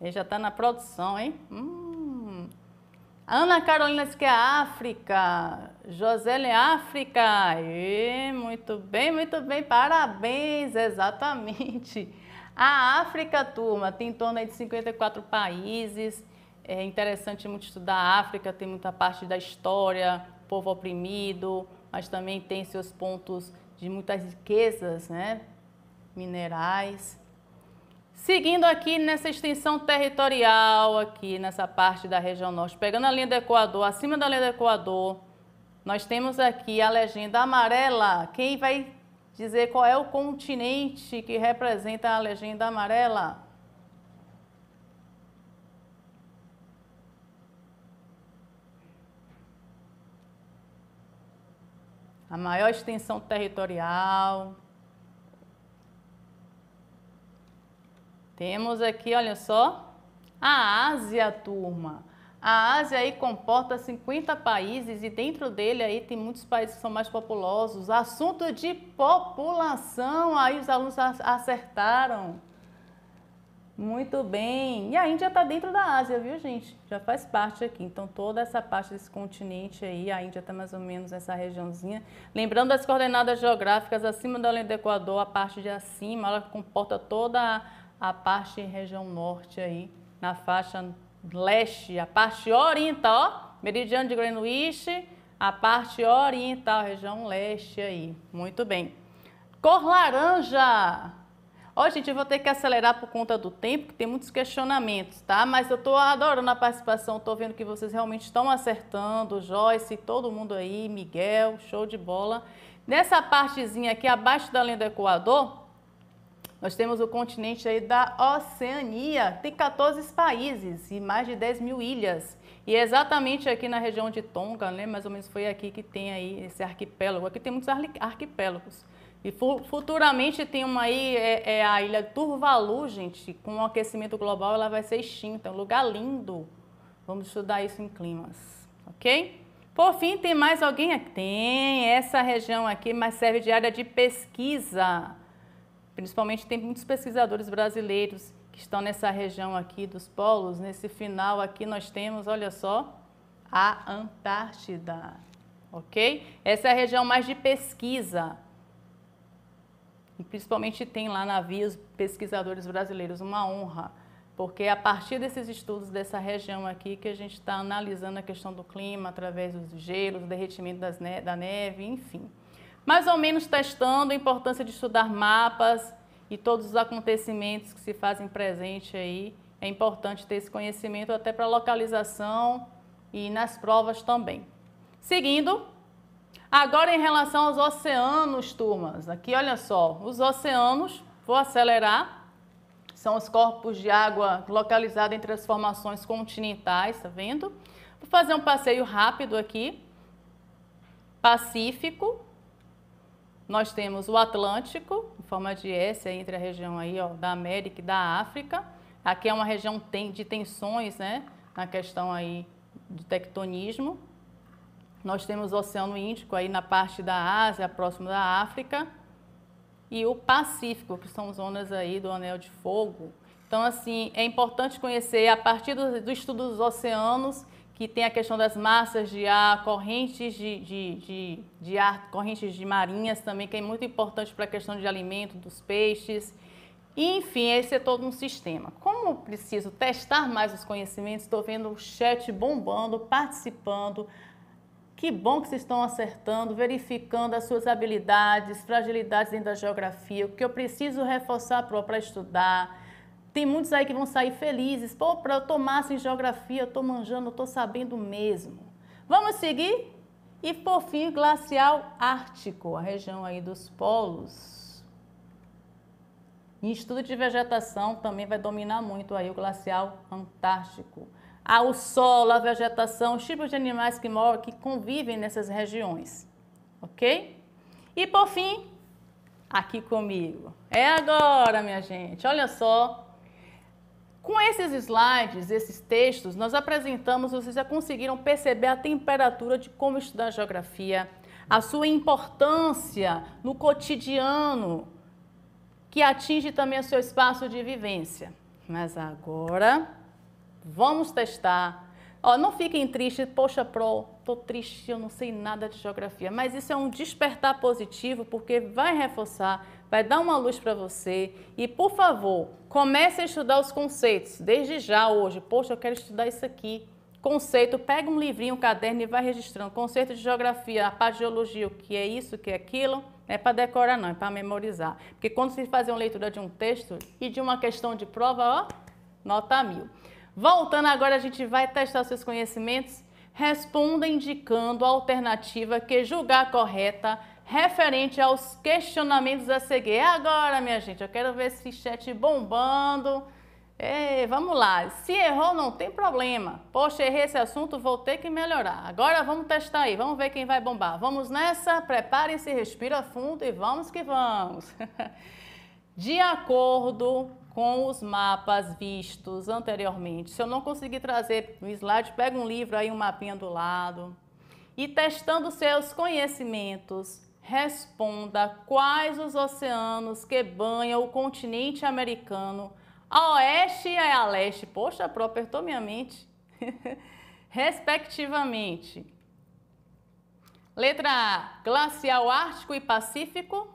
Ele já está na produção, hein? Hum. Ana Carolina diz que é África. Josélia África. Aê, muito bem, muito bem. Parabéns, exatamente. A África, turma, tem em torno de 54 países. É interessante muito estudar a África, tem muita parte da história, povo oprimido, mas também tem seus pontos de muitas riquezas, né? Minerais. Seguindo aqui nessa extensão territorial, aqui nessa parte da região norte, pegando a linha do Equador, acima da linha do Equador, nós temos aqui a legenda amarela. Quem vai dizer qual é o continente que representa a legenda amarela? A maior extensão territorial. Temos aqui, olha só, a Ásia, turma. A Ásia aí comporta 50 países e dentro dele aí tem muitos países que são mais populosos. Assunto de população, aí os alunos acertaram. Muito bem. E a Índia está dentro da Ásia, viu, gente? Já faz parte aqui. Então, toda essa parte desse continente aí, a Índia está mais ou menos nessa regiãozinha. Lembrando as coordenadas geográficas, acima da linha do Equador, a parte de acima, ela comporta toda a parte região norte aí, na faixa leste, a parte oriental, ó, meridiano de Greenwich, a parte oriental, região leste aí. Muito bem. Cor laranja. Ó, gente, eu vou ter que acelerar por conta do tempo, que tem muitos questionamentos, tá? Mas eu tô adorando a participação, tô vendo que vocês realmente estão acertando, Joyce, todo mundo aí, Miguel, show de bola. Nessa partezinha aqui, abaixo da linha do Equador, nós temos o continente aí da Oceania, tem 14 países e mais de 10 mil ilhas. E é exatamente aqui na região de Tonga, né, mais ou menos foi aqui que tem aí esse arquipélago. Aqui tem muitos arquipélagos. E futuramente tem uma aí, é, é a ilha Turvalu, gente, com o aquecimento global ela vai ser extinta. É um lugar lindo. Vamos estudar isso em climas, ok? Por fim, tem mais alguém aqui? Tem essa região aqui, mas serve de área de pesquisa. Principalmente tem muitos pesquisadores brasileiros que estão nessa região aqui dos polos. Nesse final aqui nós temos, olha só, a Antártida, ok? Essa é a região mais de pesquisa. E principalmente tem lá navios pesquisadores brasileiros, uma honra, porque é a partir desses estudos dessa região aqui que a gente está analisando a questão do clima através dos gelos, derretimento das ne da neve, enfim mais ou menos testando a importância de estudar mapas e todos os acontecimentos que se fazem presente aí. É importante ter esse conhecimento até para localização e nas provas também. Seguindo, agora em relação aos oceanos, turmas. Aqui, olha só, os oceanos, vou acelerar, são os corpos de água localizados entre as formações continentais, tá vendo? Vou fazer um passeio rápido aqui. Pacífico, nós temos o Atlântico, em forma de S, entre a região aí, ó, da América e da África. Aqui é uma região de tensões, né, na questão aí do tectonismo. Nós temos o Oceano Índico aí na parte da Ásia, próximo da África. E o Pacífico, que são zonas aí do Anel de Fogo. Então, assim, é importante conhecer a partir do, do estudo dos oceanos que tem a questão das massas de ar, correntes de, de, de, de ar, correntes de marinhas também, que é muito importante para a questão de alimento dos peixes. E, enfim, esse é todo um sistema. Como preciso testar mais os conhecimentos, estou vendo o chat bombando, participando. Que bom que vocês estão acertando, verificando as suas habilidades, fragilidades dentro da geografia, o que eu preciso reforçar para estudar tem muitos aí que vão sair felizes. Pô, para eu tomar em geografia, eu estou manjando, eu estou sabendo mesmo. Vamos seguir? E por fim, glacial ártico, a região aí dos polos. Em estudo de vegetação também vai dominar muito aí o glacial antártico. Ah, o solo, a vegetação, os tipos de animais que moram, que convivem nessas regiões. Ok? E por fim, aqui comigo. É agora, minha gente. Olha só, com esses slides, esses textos, nós apresentamos, vocês já conseguiram perceber a temperatura de como estudar geografia, a sua importância no cotidiano, que atinge também o seu espaço de vivência. Mas agora, vamos testar. Ó, não fiquem tristes, poxa, Pro, tô triste, eu não sei nada de geografia. Mas isso é um despertar positivo, porque vai reforçar vai dar uma luz para você. E, por favor, comece a estudar os conceitos desde já hoje. Poxa, eu quero estudar isso aqui. Conceito, pega um livrinho, um caderno e vai registrando. Conceito de geografia, a parte de geologia, o que é isso, o que é aquilo. Não é para decorar, não, é para memorizar. Porque quando você faz uma leitura de um texto e de uma questão de prova, ó, nota mil. Voltando agora, a gente vai testar seus conhecimentos. Responda indicando a alternativa que julgar correta referente aos questionamentos a seguir, é agora, minha gente, eu quero ver esse chat bombando. vamos lá, se errou não tem problema. Poxa, errei esse assunto, vou ter que melhorar. Agora vamos testar aí, vamos ver quem vai bombar. Vamos nessa, preparem-se, respira fundo e vamos que vamos. *laughs* De acordo com os mapas vistos anteriormente, se eu não conseguir trazer no slide, pega um livro aí, um mapinha do lado. E testando seus conhecimentos Responda quais os oceanos que banham o continente americano a oeste e a leste. Poxa, apertou minha mente. *laughs* Respectivamente. Letra A, glacial Ártico e Pacífico.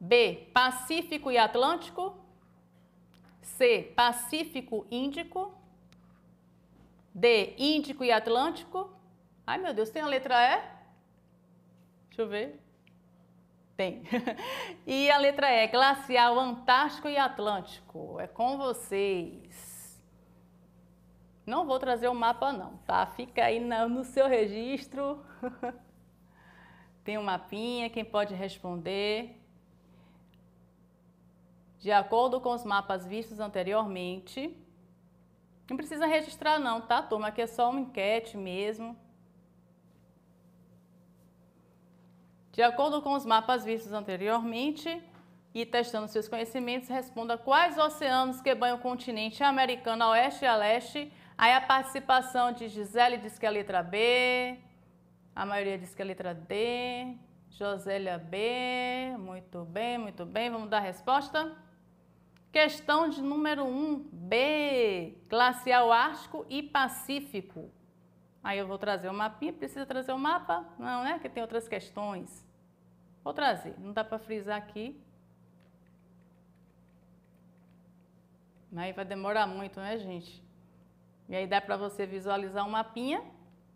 B, Pacífico e Atlântico. C, Pacífico Índico. D, Índico e Atlântico. Ai, meu Deus, tem a letra E? Deixa eu ver. Tem. *laughs* E a letra é Glacial Antártico e Atlântico. É com vocês. Não vou trazer o mapa, não, tá? Fica aí no seu registro. *laughs* Tem um mapinha, quem pode responder. De acordo com os mapas vistos anteriormente. Não precisa registrar, não, tá, turma? Aqui é só uma enquete mesmo. De acordo com os mapas vistos anteriormente e testando seus conhecimentos, responda quais oceanos que banham o continente americano a oeste e a leste. Aí a participação de Gisele diz que é a letra B, a maioria diz que é a letra D, Josélia B. Muito bem, muito bem. Vamos dar a resposta? Questão de número 1, um, B. Glacial Ártico e Pacífico. Aí eu vou trazer o mapinha. Precisa trazer o mapa? Não, né? Que tem outras questões. Vou trazer, não dá para frisar aqui. Aí vai demorar muito, né, gente? E aí dá para você visualizar um mapinha.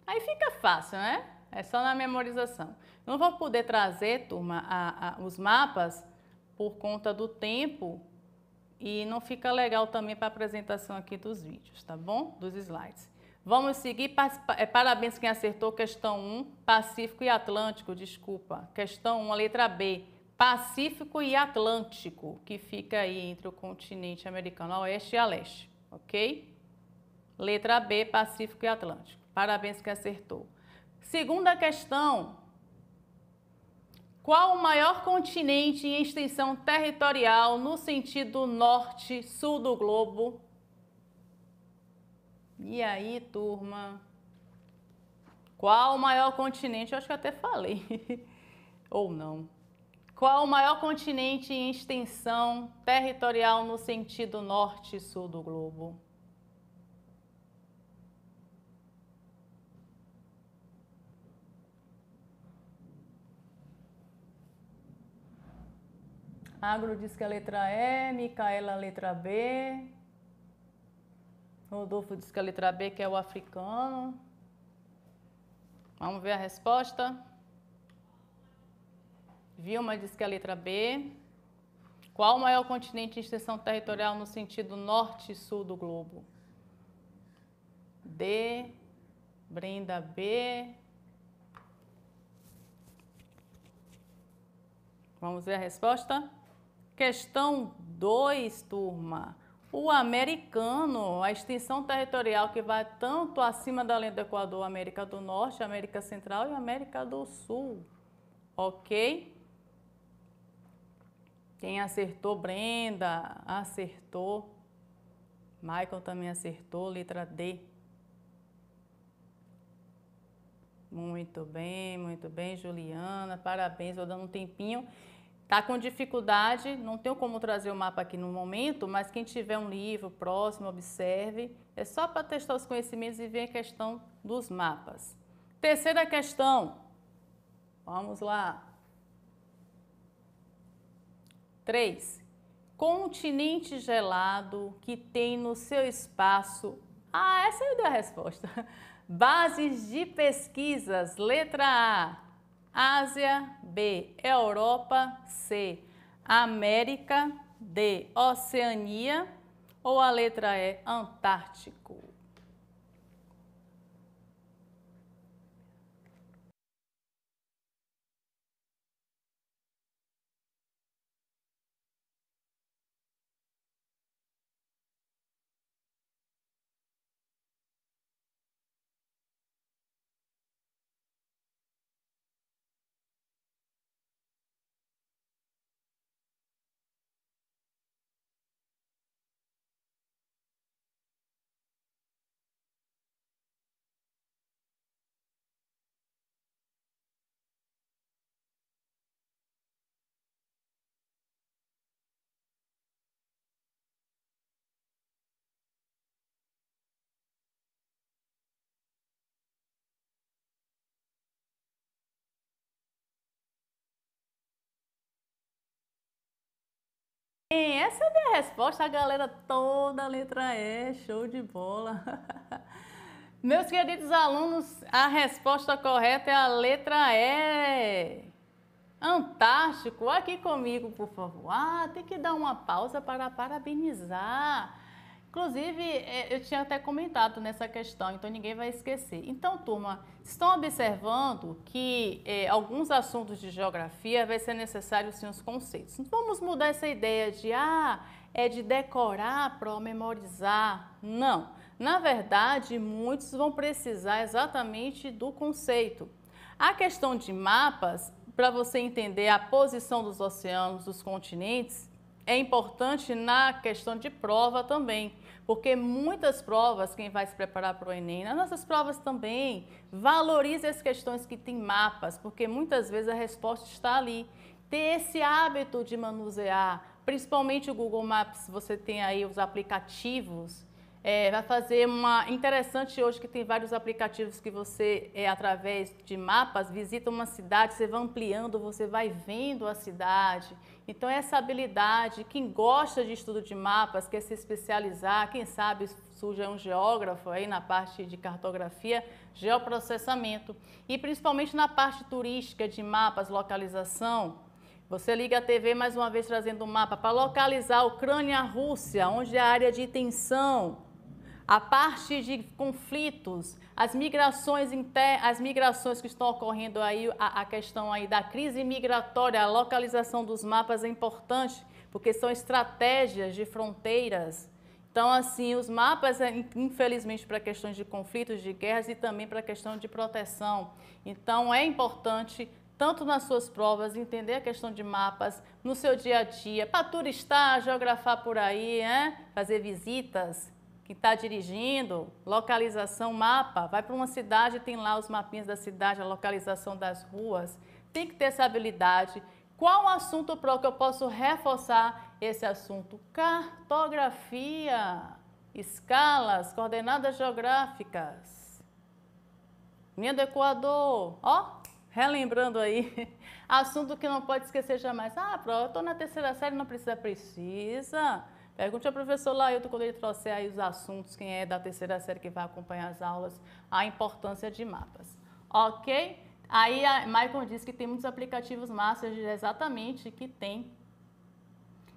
Aí fica fácil, né? É só na memorização. Não vou poder trazer, turma, a, a, os mapas por conta do tempo e não fica legal também para a apresentação aqui dos vídeos, tá bom? Dos slides. Vamos seguir. É, parabéns quem acertou. Questão 1, Pacífico e Atlântico, desculpa. Questão 1, a letra B. Pacífico e Atlântico, que fica aí entre o continente americano a oeste e a leste, ok? Letra B, Pacífico e Atlântico. Parabéns que acertou. Segunda questão. Qual o maior continente em extensão territorial no sentido norte-sul do globo? E aí, turma? Qual o maior continente? Eu acho que até falei. *laughs* Ou não. Qual o maior continente em extensão territorial no sentido norte e sul do globo? Agro diz que a letra E, Micaela a letra B, Rodolfo diz que a letra B, que é o africano. Vamos ver a resposta. Vilma disse que a letra B. Qual o maior continente em extensão territorial no sentido norte e sul do globo? D. Brenda B. Vamos ver a resposta? Questão 2, turma. O americano, a extensão territorial que vai tanto acima da linha do Equador, América do Norte, América Central e América do Sul. Ok? Quem acertou, Brenda, acertou. Michael também acertou, letra D. Muito bem, muito bem, Juliana. Parabéns, vou dando um tempinho. Está com dificuldade, não tenho como trazer o mapa aqui no momento, mas quem tiver um livro próximo, observe. É só para testar os conhecimentos e ver a questão dos mapas. Terceira questão. Vamos lá. três Continente gelado que tem no seu espaço. Ah, essa é deu a resposta. *laughs* Bases de pesquisas, letra A Ásia, B. Europa, C. América, D. Oceania ou a letra E, Antártico? Essa é a resposta, a galera toda, letra E, show de bola. *laughs* Meus queridos alunos, a resposta correta é a letra E. Fantástico! Aqui comigo, por favor. Ah, tem que dar uma pausa para parabenizar Inclusive, é, eu tinha até comentado nessa questão, então ninguém vai esquecer. Então, turma, estão observando que eh, alguns assuntos de geografia vai ser necessário sim os conceitos. Vamos mudar essa ideia de ah, é de decorar para memorizar. Não. Na verdade, muitos vão precisar exatamente do conceito. A questão de mapas, para você entender a posição dos oceanos, dos continentes, é importante na questão de prova também, porque muitas provas, quem vai se preparar para o Enem, nas nossas provas também, valorize as questões que têm mapas, porque muitas vezes a resposta está ali. Ter esse hábito de manusear, principalmente o Google Maps, você tem aí os aplicativos, é, vai fazer uma interessante hoje que tem vários aplicativos que você é, através de mapas visita uma cidade, você vai ampliando, você vai vendo a cidade. Então, essa habilidade, quem gosta de estudo de mapas, quer se especializar, quem sabe surge um geógrafo aí na parte de cartografia, geoprocessamento. E principalmente na parte turística de mapas, localização, você liga a TV mais uma vez trazendo um mapa para localizar a Ucrânia e a Rússia, onde é a área de tensão, a parte de conflitos, as migrações inter, as migrações que estão ocorrendo aí, a, a questão aí da crise migratória, a localização dos mapas é importante, porque são estratégias de fronteiras. Então, assim, os mapas, é, infelizmente, para questões de conflitos, de guerras e também para questão de proteção. Então, é importante, tanto nas suas provas, entender a questão de mapas no seu dia a dia, para turistar, geografar por aí, né? fazer visitas está dirigindo, localização, mapa, vai para uma cidade, tem lá os mapinhas da cidade, a localização das ruas, tem que ter essa habilidade. Qual assunto pro que eu posso reforçar esse assunto? Cartografia, escalas, coordenadas geográficas. Linha do Equador, ó, relembrando aí. *laughs* Assunto que não pode esquecer jamais. Ah, pro, eu estou na terceira série, não precisa, precisa. Pergunte ao professor Lailton, quando ele trouxer aí os assuntos, quem é da terceira série que vai acompanhar as aulas, a importância de mapas. Ok? Aí a Maicon diz que tem muitos aplicativos master exatamente que tem.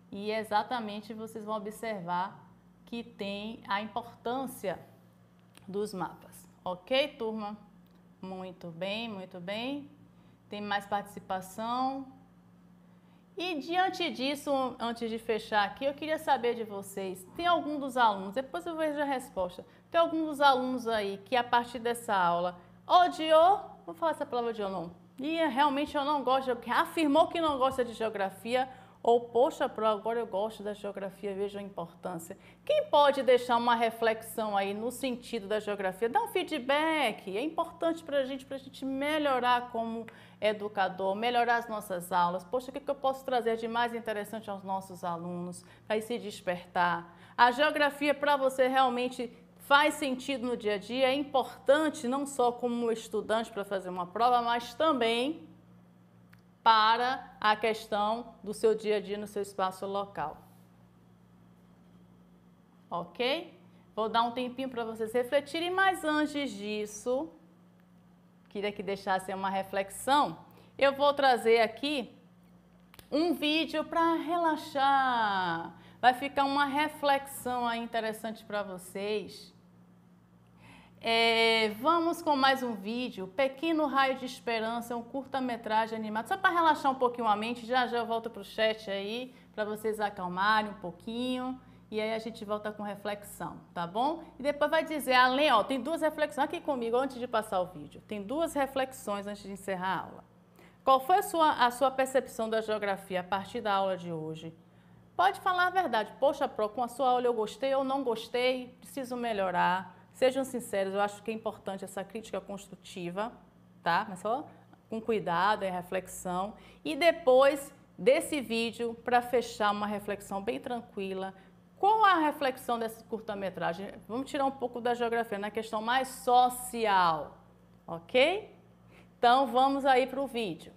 E exatamente vocês vão observar que tem a importância dos mapas. Ok, turma? Muito bem, muito bem. Tem mais participação? E diante disso, antes de fechar aqui, eu queria saber de vocês, tem algum dos alunos, depois eu vejo a resposta, tem algum dos alunos aí que a partir dessa aula odiou, vou falar essa palavra de ou não, e realmente eu não gosto, afirmou que não gosta de geografia ou, poxa, Pro, agora eu gosto da geografia, vejo a importância. Quem pode deixar uma reflexão aí no sentido da geografia? Dá um feedback, é importante para a gente, para a gente melhorar como educador, melhorar as nossas aulas. Poxa, o que, que eu posso trazer de mais interessante aos nossos alunos para se despertar? A geografia para você realmente faz sentido no dia a dia, é importante não só como estudante para fazer uma prova, mas também para a questão do seu dia a dia no seu espaço local. Ok? Vou dar um tempinho para vocês refletirem, mas antes disso, queria que deixasse uma reflexão. Eu vou trazer aqui um vídeo para relaxar. Vai ficar uma reflexão aí interessante para vocês. É, vamos com mais um vídeo, Pequeno Raio de Esperança, um curta-metragem animado, só para relaxar um pouquinho a mente, já já eu volto para o chat aí, para vocês acalmarem um pouquinho, e aí a gente volta com reflexão, tá bom? E depois vai dizer, além, ó, tem duas reflexões aqui comigo antes de passar o vídeo, tem duas reflexões antes de encerrar a aula. Qual foi a sua, a sua percepção da geografia a partir da aula de hoje? Pode falar a verdade, poxa, Pro, com a sua aula eu gostei ou não gostei, preciso melhorar Sejam sinceros, eu acho que é importante essa crítica construtiva, tá? Mas só com cuidado, é reflexão. E depois desse vídeo, para fechar uma reflexão bem tranquila, qual a reflexão dessa curta-metragem? Vamos tirar um pouco da geografia, na né? questão mais social, ok? Então vamos aí para o vídeo.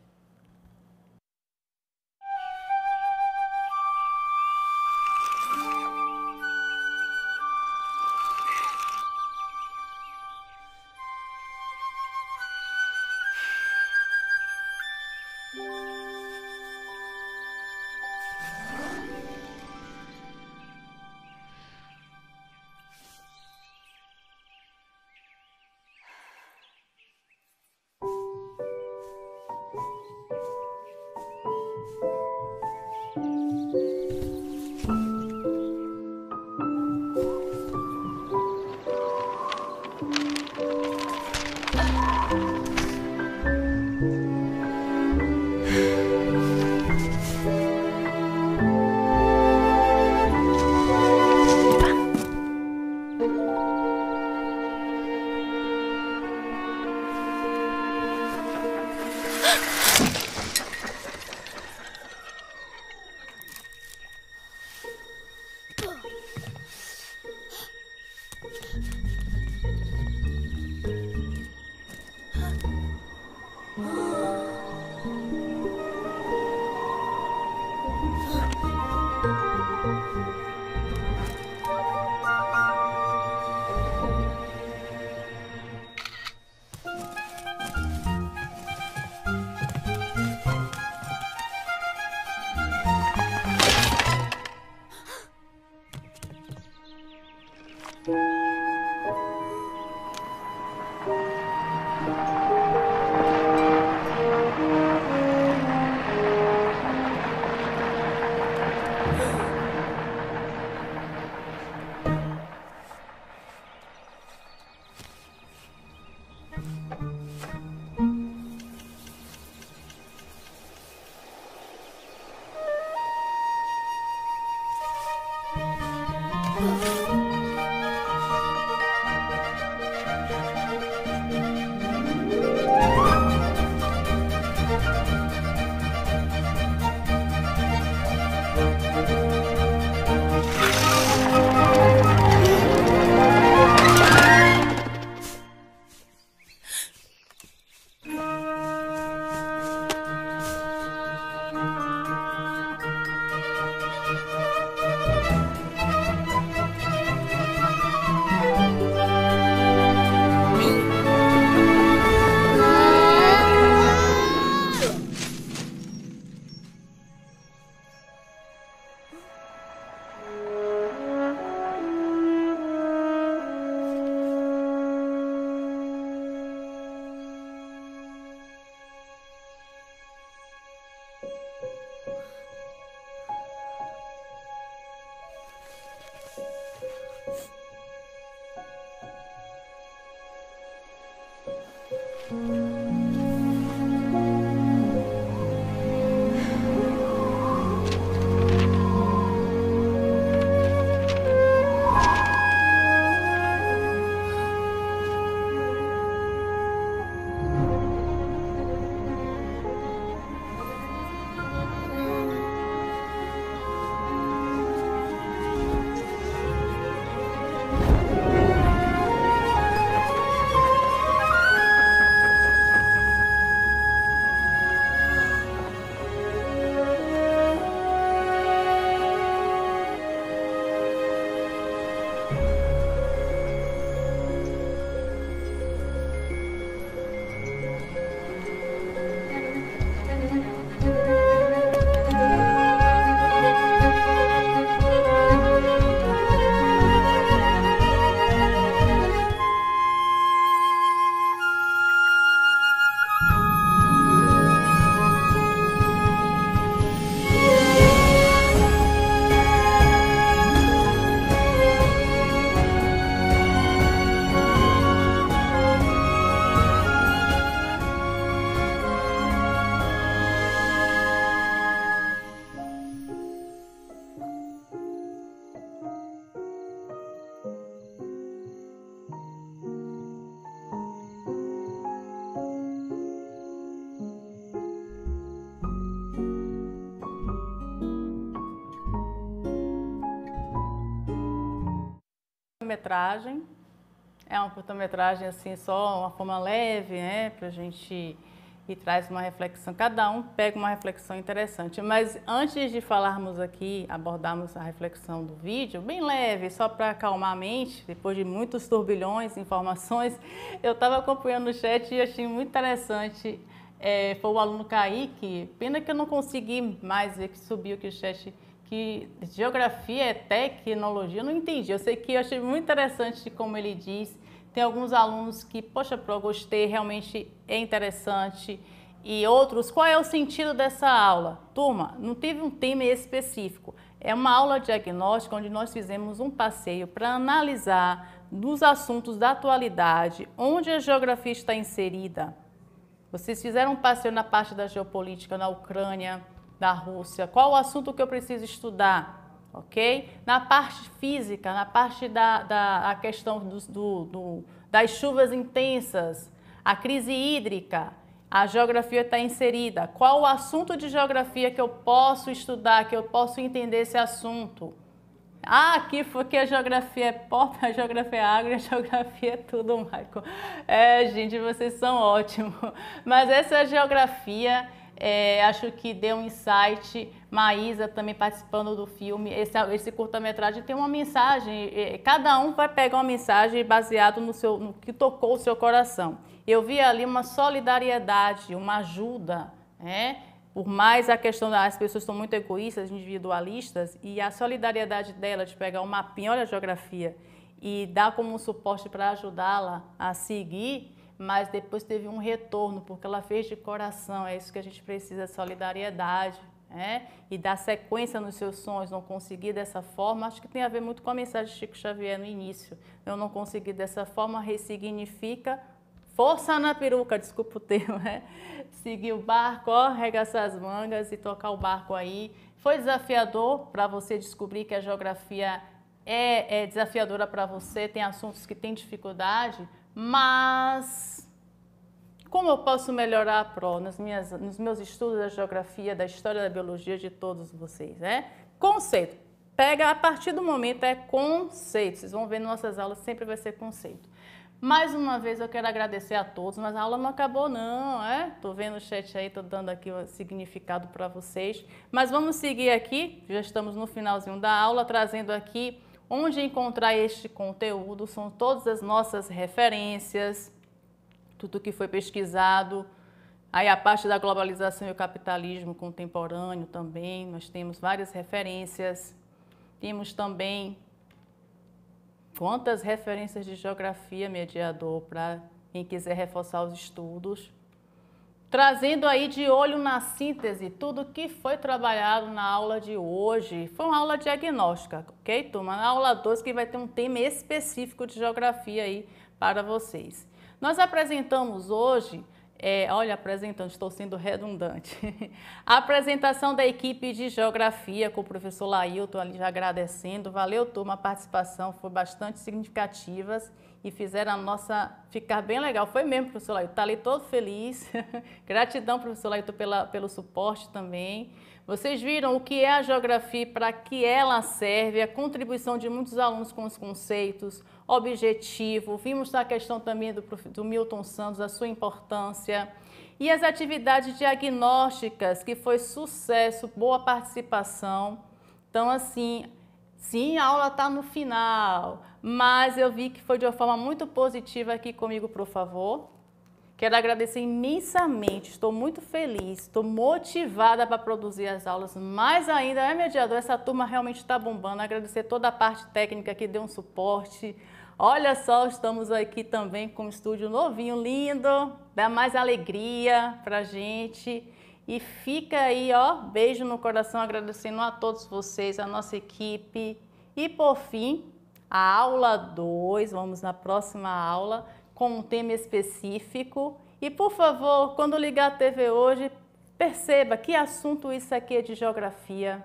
curta-metragem. É uma curta-metragem assim, só uma forma leve, né, para a gente e traz uma reflexão. Cada um pega uma reflexão interessante. Mas antes de falarmos aqui, abordarmos a reflexão do vídeo, bem leve, só para acalmar a mente, depois de muitos turbilhões, informações, *laughs* eu estava acompanhando o chat e achei muito interessante. É, foi o aluno Kaique, pena que eu não consegui mais ver que subiu que o chat que geografia é tecnologia, eu não entendi. Eu sei que eu achei muito interessante como ele diz. Tem alguns alunos que, poxa, eu gostei, realmente é interessante. E outros, qual é o sentido dessa aula? Turma, não teve um tema específico. É uma aula diagnóstica onde nós fizemos um passeio para analisar nos assuntos da atualidade, onde a geografia está inserida. Vocês fizeram um passeio na parte da geopolítica na Ucrânia, da Rússia, qual o assunto que eu preciso estudar, ok? Na parte física, na parte da, da a questão do, do, do, das chuvas intensas, a crise hídrica, a geografia está inserida. Qual o assunto de geografia que eu posso estudar, que eu posso entender esse assunto? Ah, aqui foi que a geografia é pop, *laughs* a geografia é agro, a geografia é tudo, Michael. É, gente, vocês são ótimos. Mas essa é a geografia é, acho que deu um insight. Maísa também participando do filme. Esse, esse curta-metragem tem uma mensagem. É, cada um vai pegar uma mensagem baseado no, no que tocou o seu coração. Eu vi ali uma solidariedade, uma ajuda, né? Por mais a questão das pessoas são muito egoístas, individualistas, e a solidariedade dela de pegar um mapinha, olha a geografia, e dar como um suporte para ajudá-la a seguir, mas depois teve um retorno, porque ela fez de coração, é isso que a gente precisa, solidariedade, né? E dar sequência nos seus sonhos, não conseguir dessa forma, acho que tem a ver muito com a mensagem de Chico Xavier no início. Eu não consegui dessa forma, ressignifica, força na peruca, desculpa o termo, né? Seguir o barco, ó, arregaçar as mangas e tocar o barco aí. Foi desafiador para você descobrir que a geografia é, é desafiadora para você, tem assuntos que tem dificuldade, mas como eu posso melhorar a PRO nas minhas, nos meus estudos da geografia, da história da biologia de todos vocês, né? Conceito. Pega a partir do momento é conceito. Vocês vão ver nossas aulas sempre vai ser conceito. Mais uma vez eu quero agradecer a todos, mas a aula não acabou não, é? Tô vendo o chat aí, tô dando aqui o significado para vocês. Mas vamos seguir aqui, já estamos no finalzinho da aula, trazendo aqui Onde encontrar este conteúdo são todas as nossas referências, tudo que foi pesquisado. Aí a parte da globalização e o capitalismo contemporâneo também, nós temos várias referências. Temos também quantas referências de geografia mediador para quem quiser reforçar os estudos. Trazendo aí de olho na síntese tudo que foi trabalhado na aula de hoje. Foi uma aula diagnóstica, ok, turma? Na aula 2 que vai ter um tema específico de geografia aí para vocês. Nós apresentamos hoje, é, olha, apresentando, estou sendo redundante, *laughs* a apresentação da equipe de geografia com o professor Lailton ali já agradecendo. Valeu, turma, a participação foi bastante significativa e fizeram a nossa ficar bem legal. Foi mesmo, professor Laito. Está ali todo feliz. *laughs* Gratidão, professor Laito, pela, pelo suporte também. Vocês viram o que é a geografia, para que ela serve, a contribuição de muitos alunos com os conceitos, objetivo. Vimos a questão também do, do Milton Santos, a sua importância. E as atividades diagnósticas, que foi sucesso, boa participação. Então, assim, sim, a aula está no final mas eu vi que foi de uma forma muito positiva aqui comigo, por favor. Quero agradecer imensamente, estou muito feliz, estou motivada para produzir as aulas, mais ainda, é mediador, essa turma realmente está bombando. Agradecer toda a parte técnica que deu um suporte. Olha só, estamos aqui também com um estúdio novinho, lindo, dá mais alegria para gente. E fica aí, ó, beijo no coração, agradecendo a todos vocês, a nossa equipe. E por fim, a aula 2, vamos na próxima aula, com um tema específico. E, por favor, quando ligar a TV hoje, perceba que assunto isso aqui é de geografia,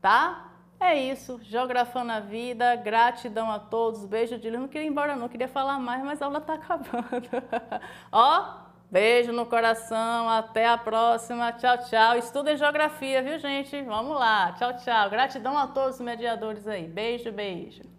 tá? É isso, Geografando a Vida, gratidão a todos, beijo de luz. Não queria ir embora não, queria falar mais, mas a aula tá acabando. *laughs* Ó, Beijo no coração, até a próxima. Tchau, tchau. em geografia, viu, gente? Vamos lá. Tchau, tchau. Gratidão a todos os mediadores aí. Beijo, beijo.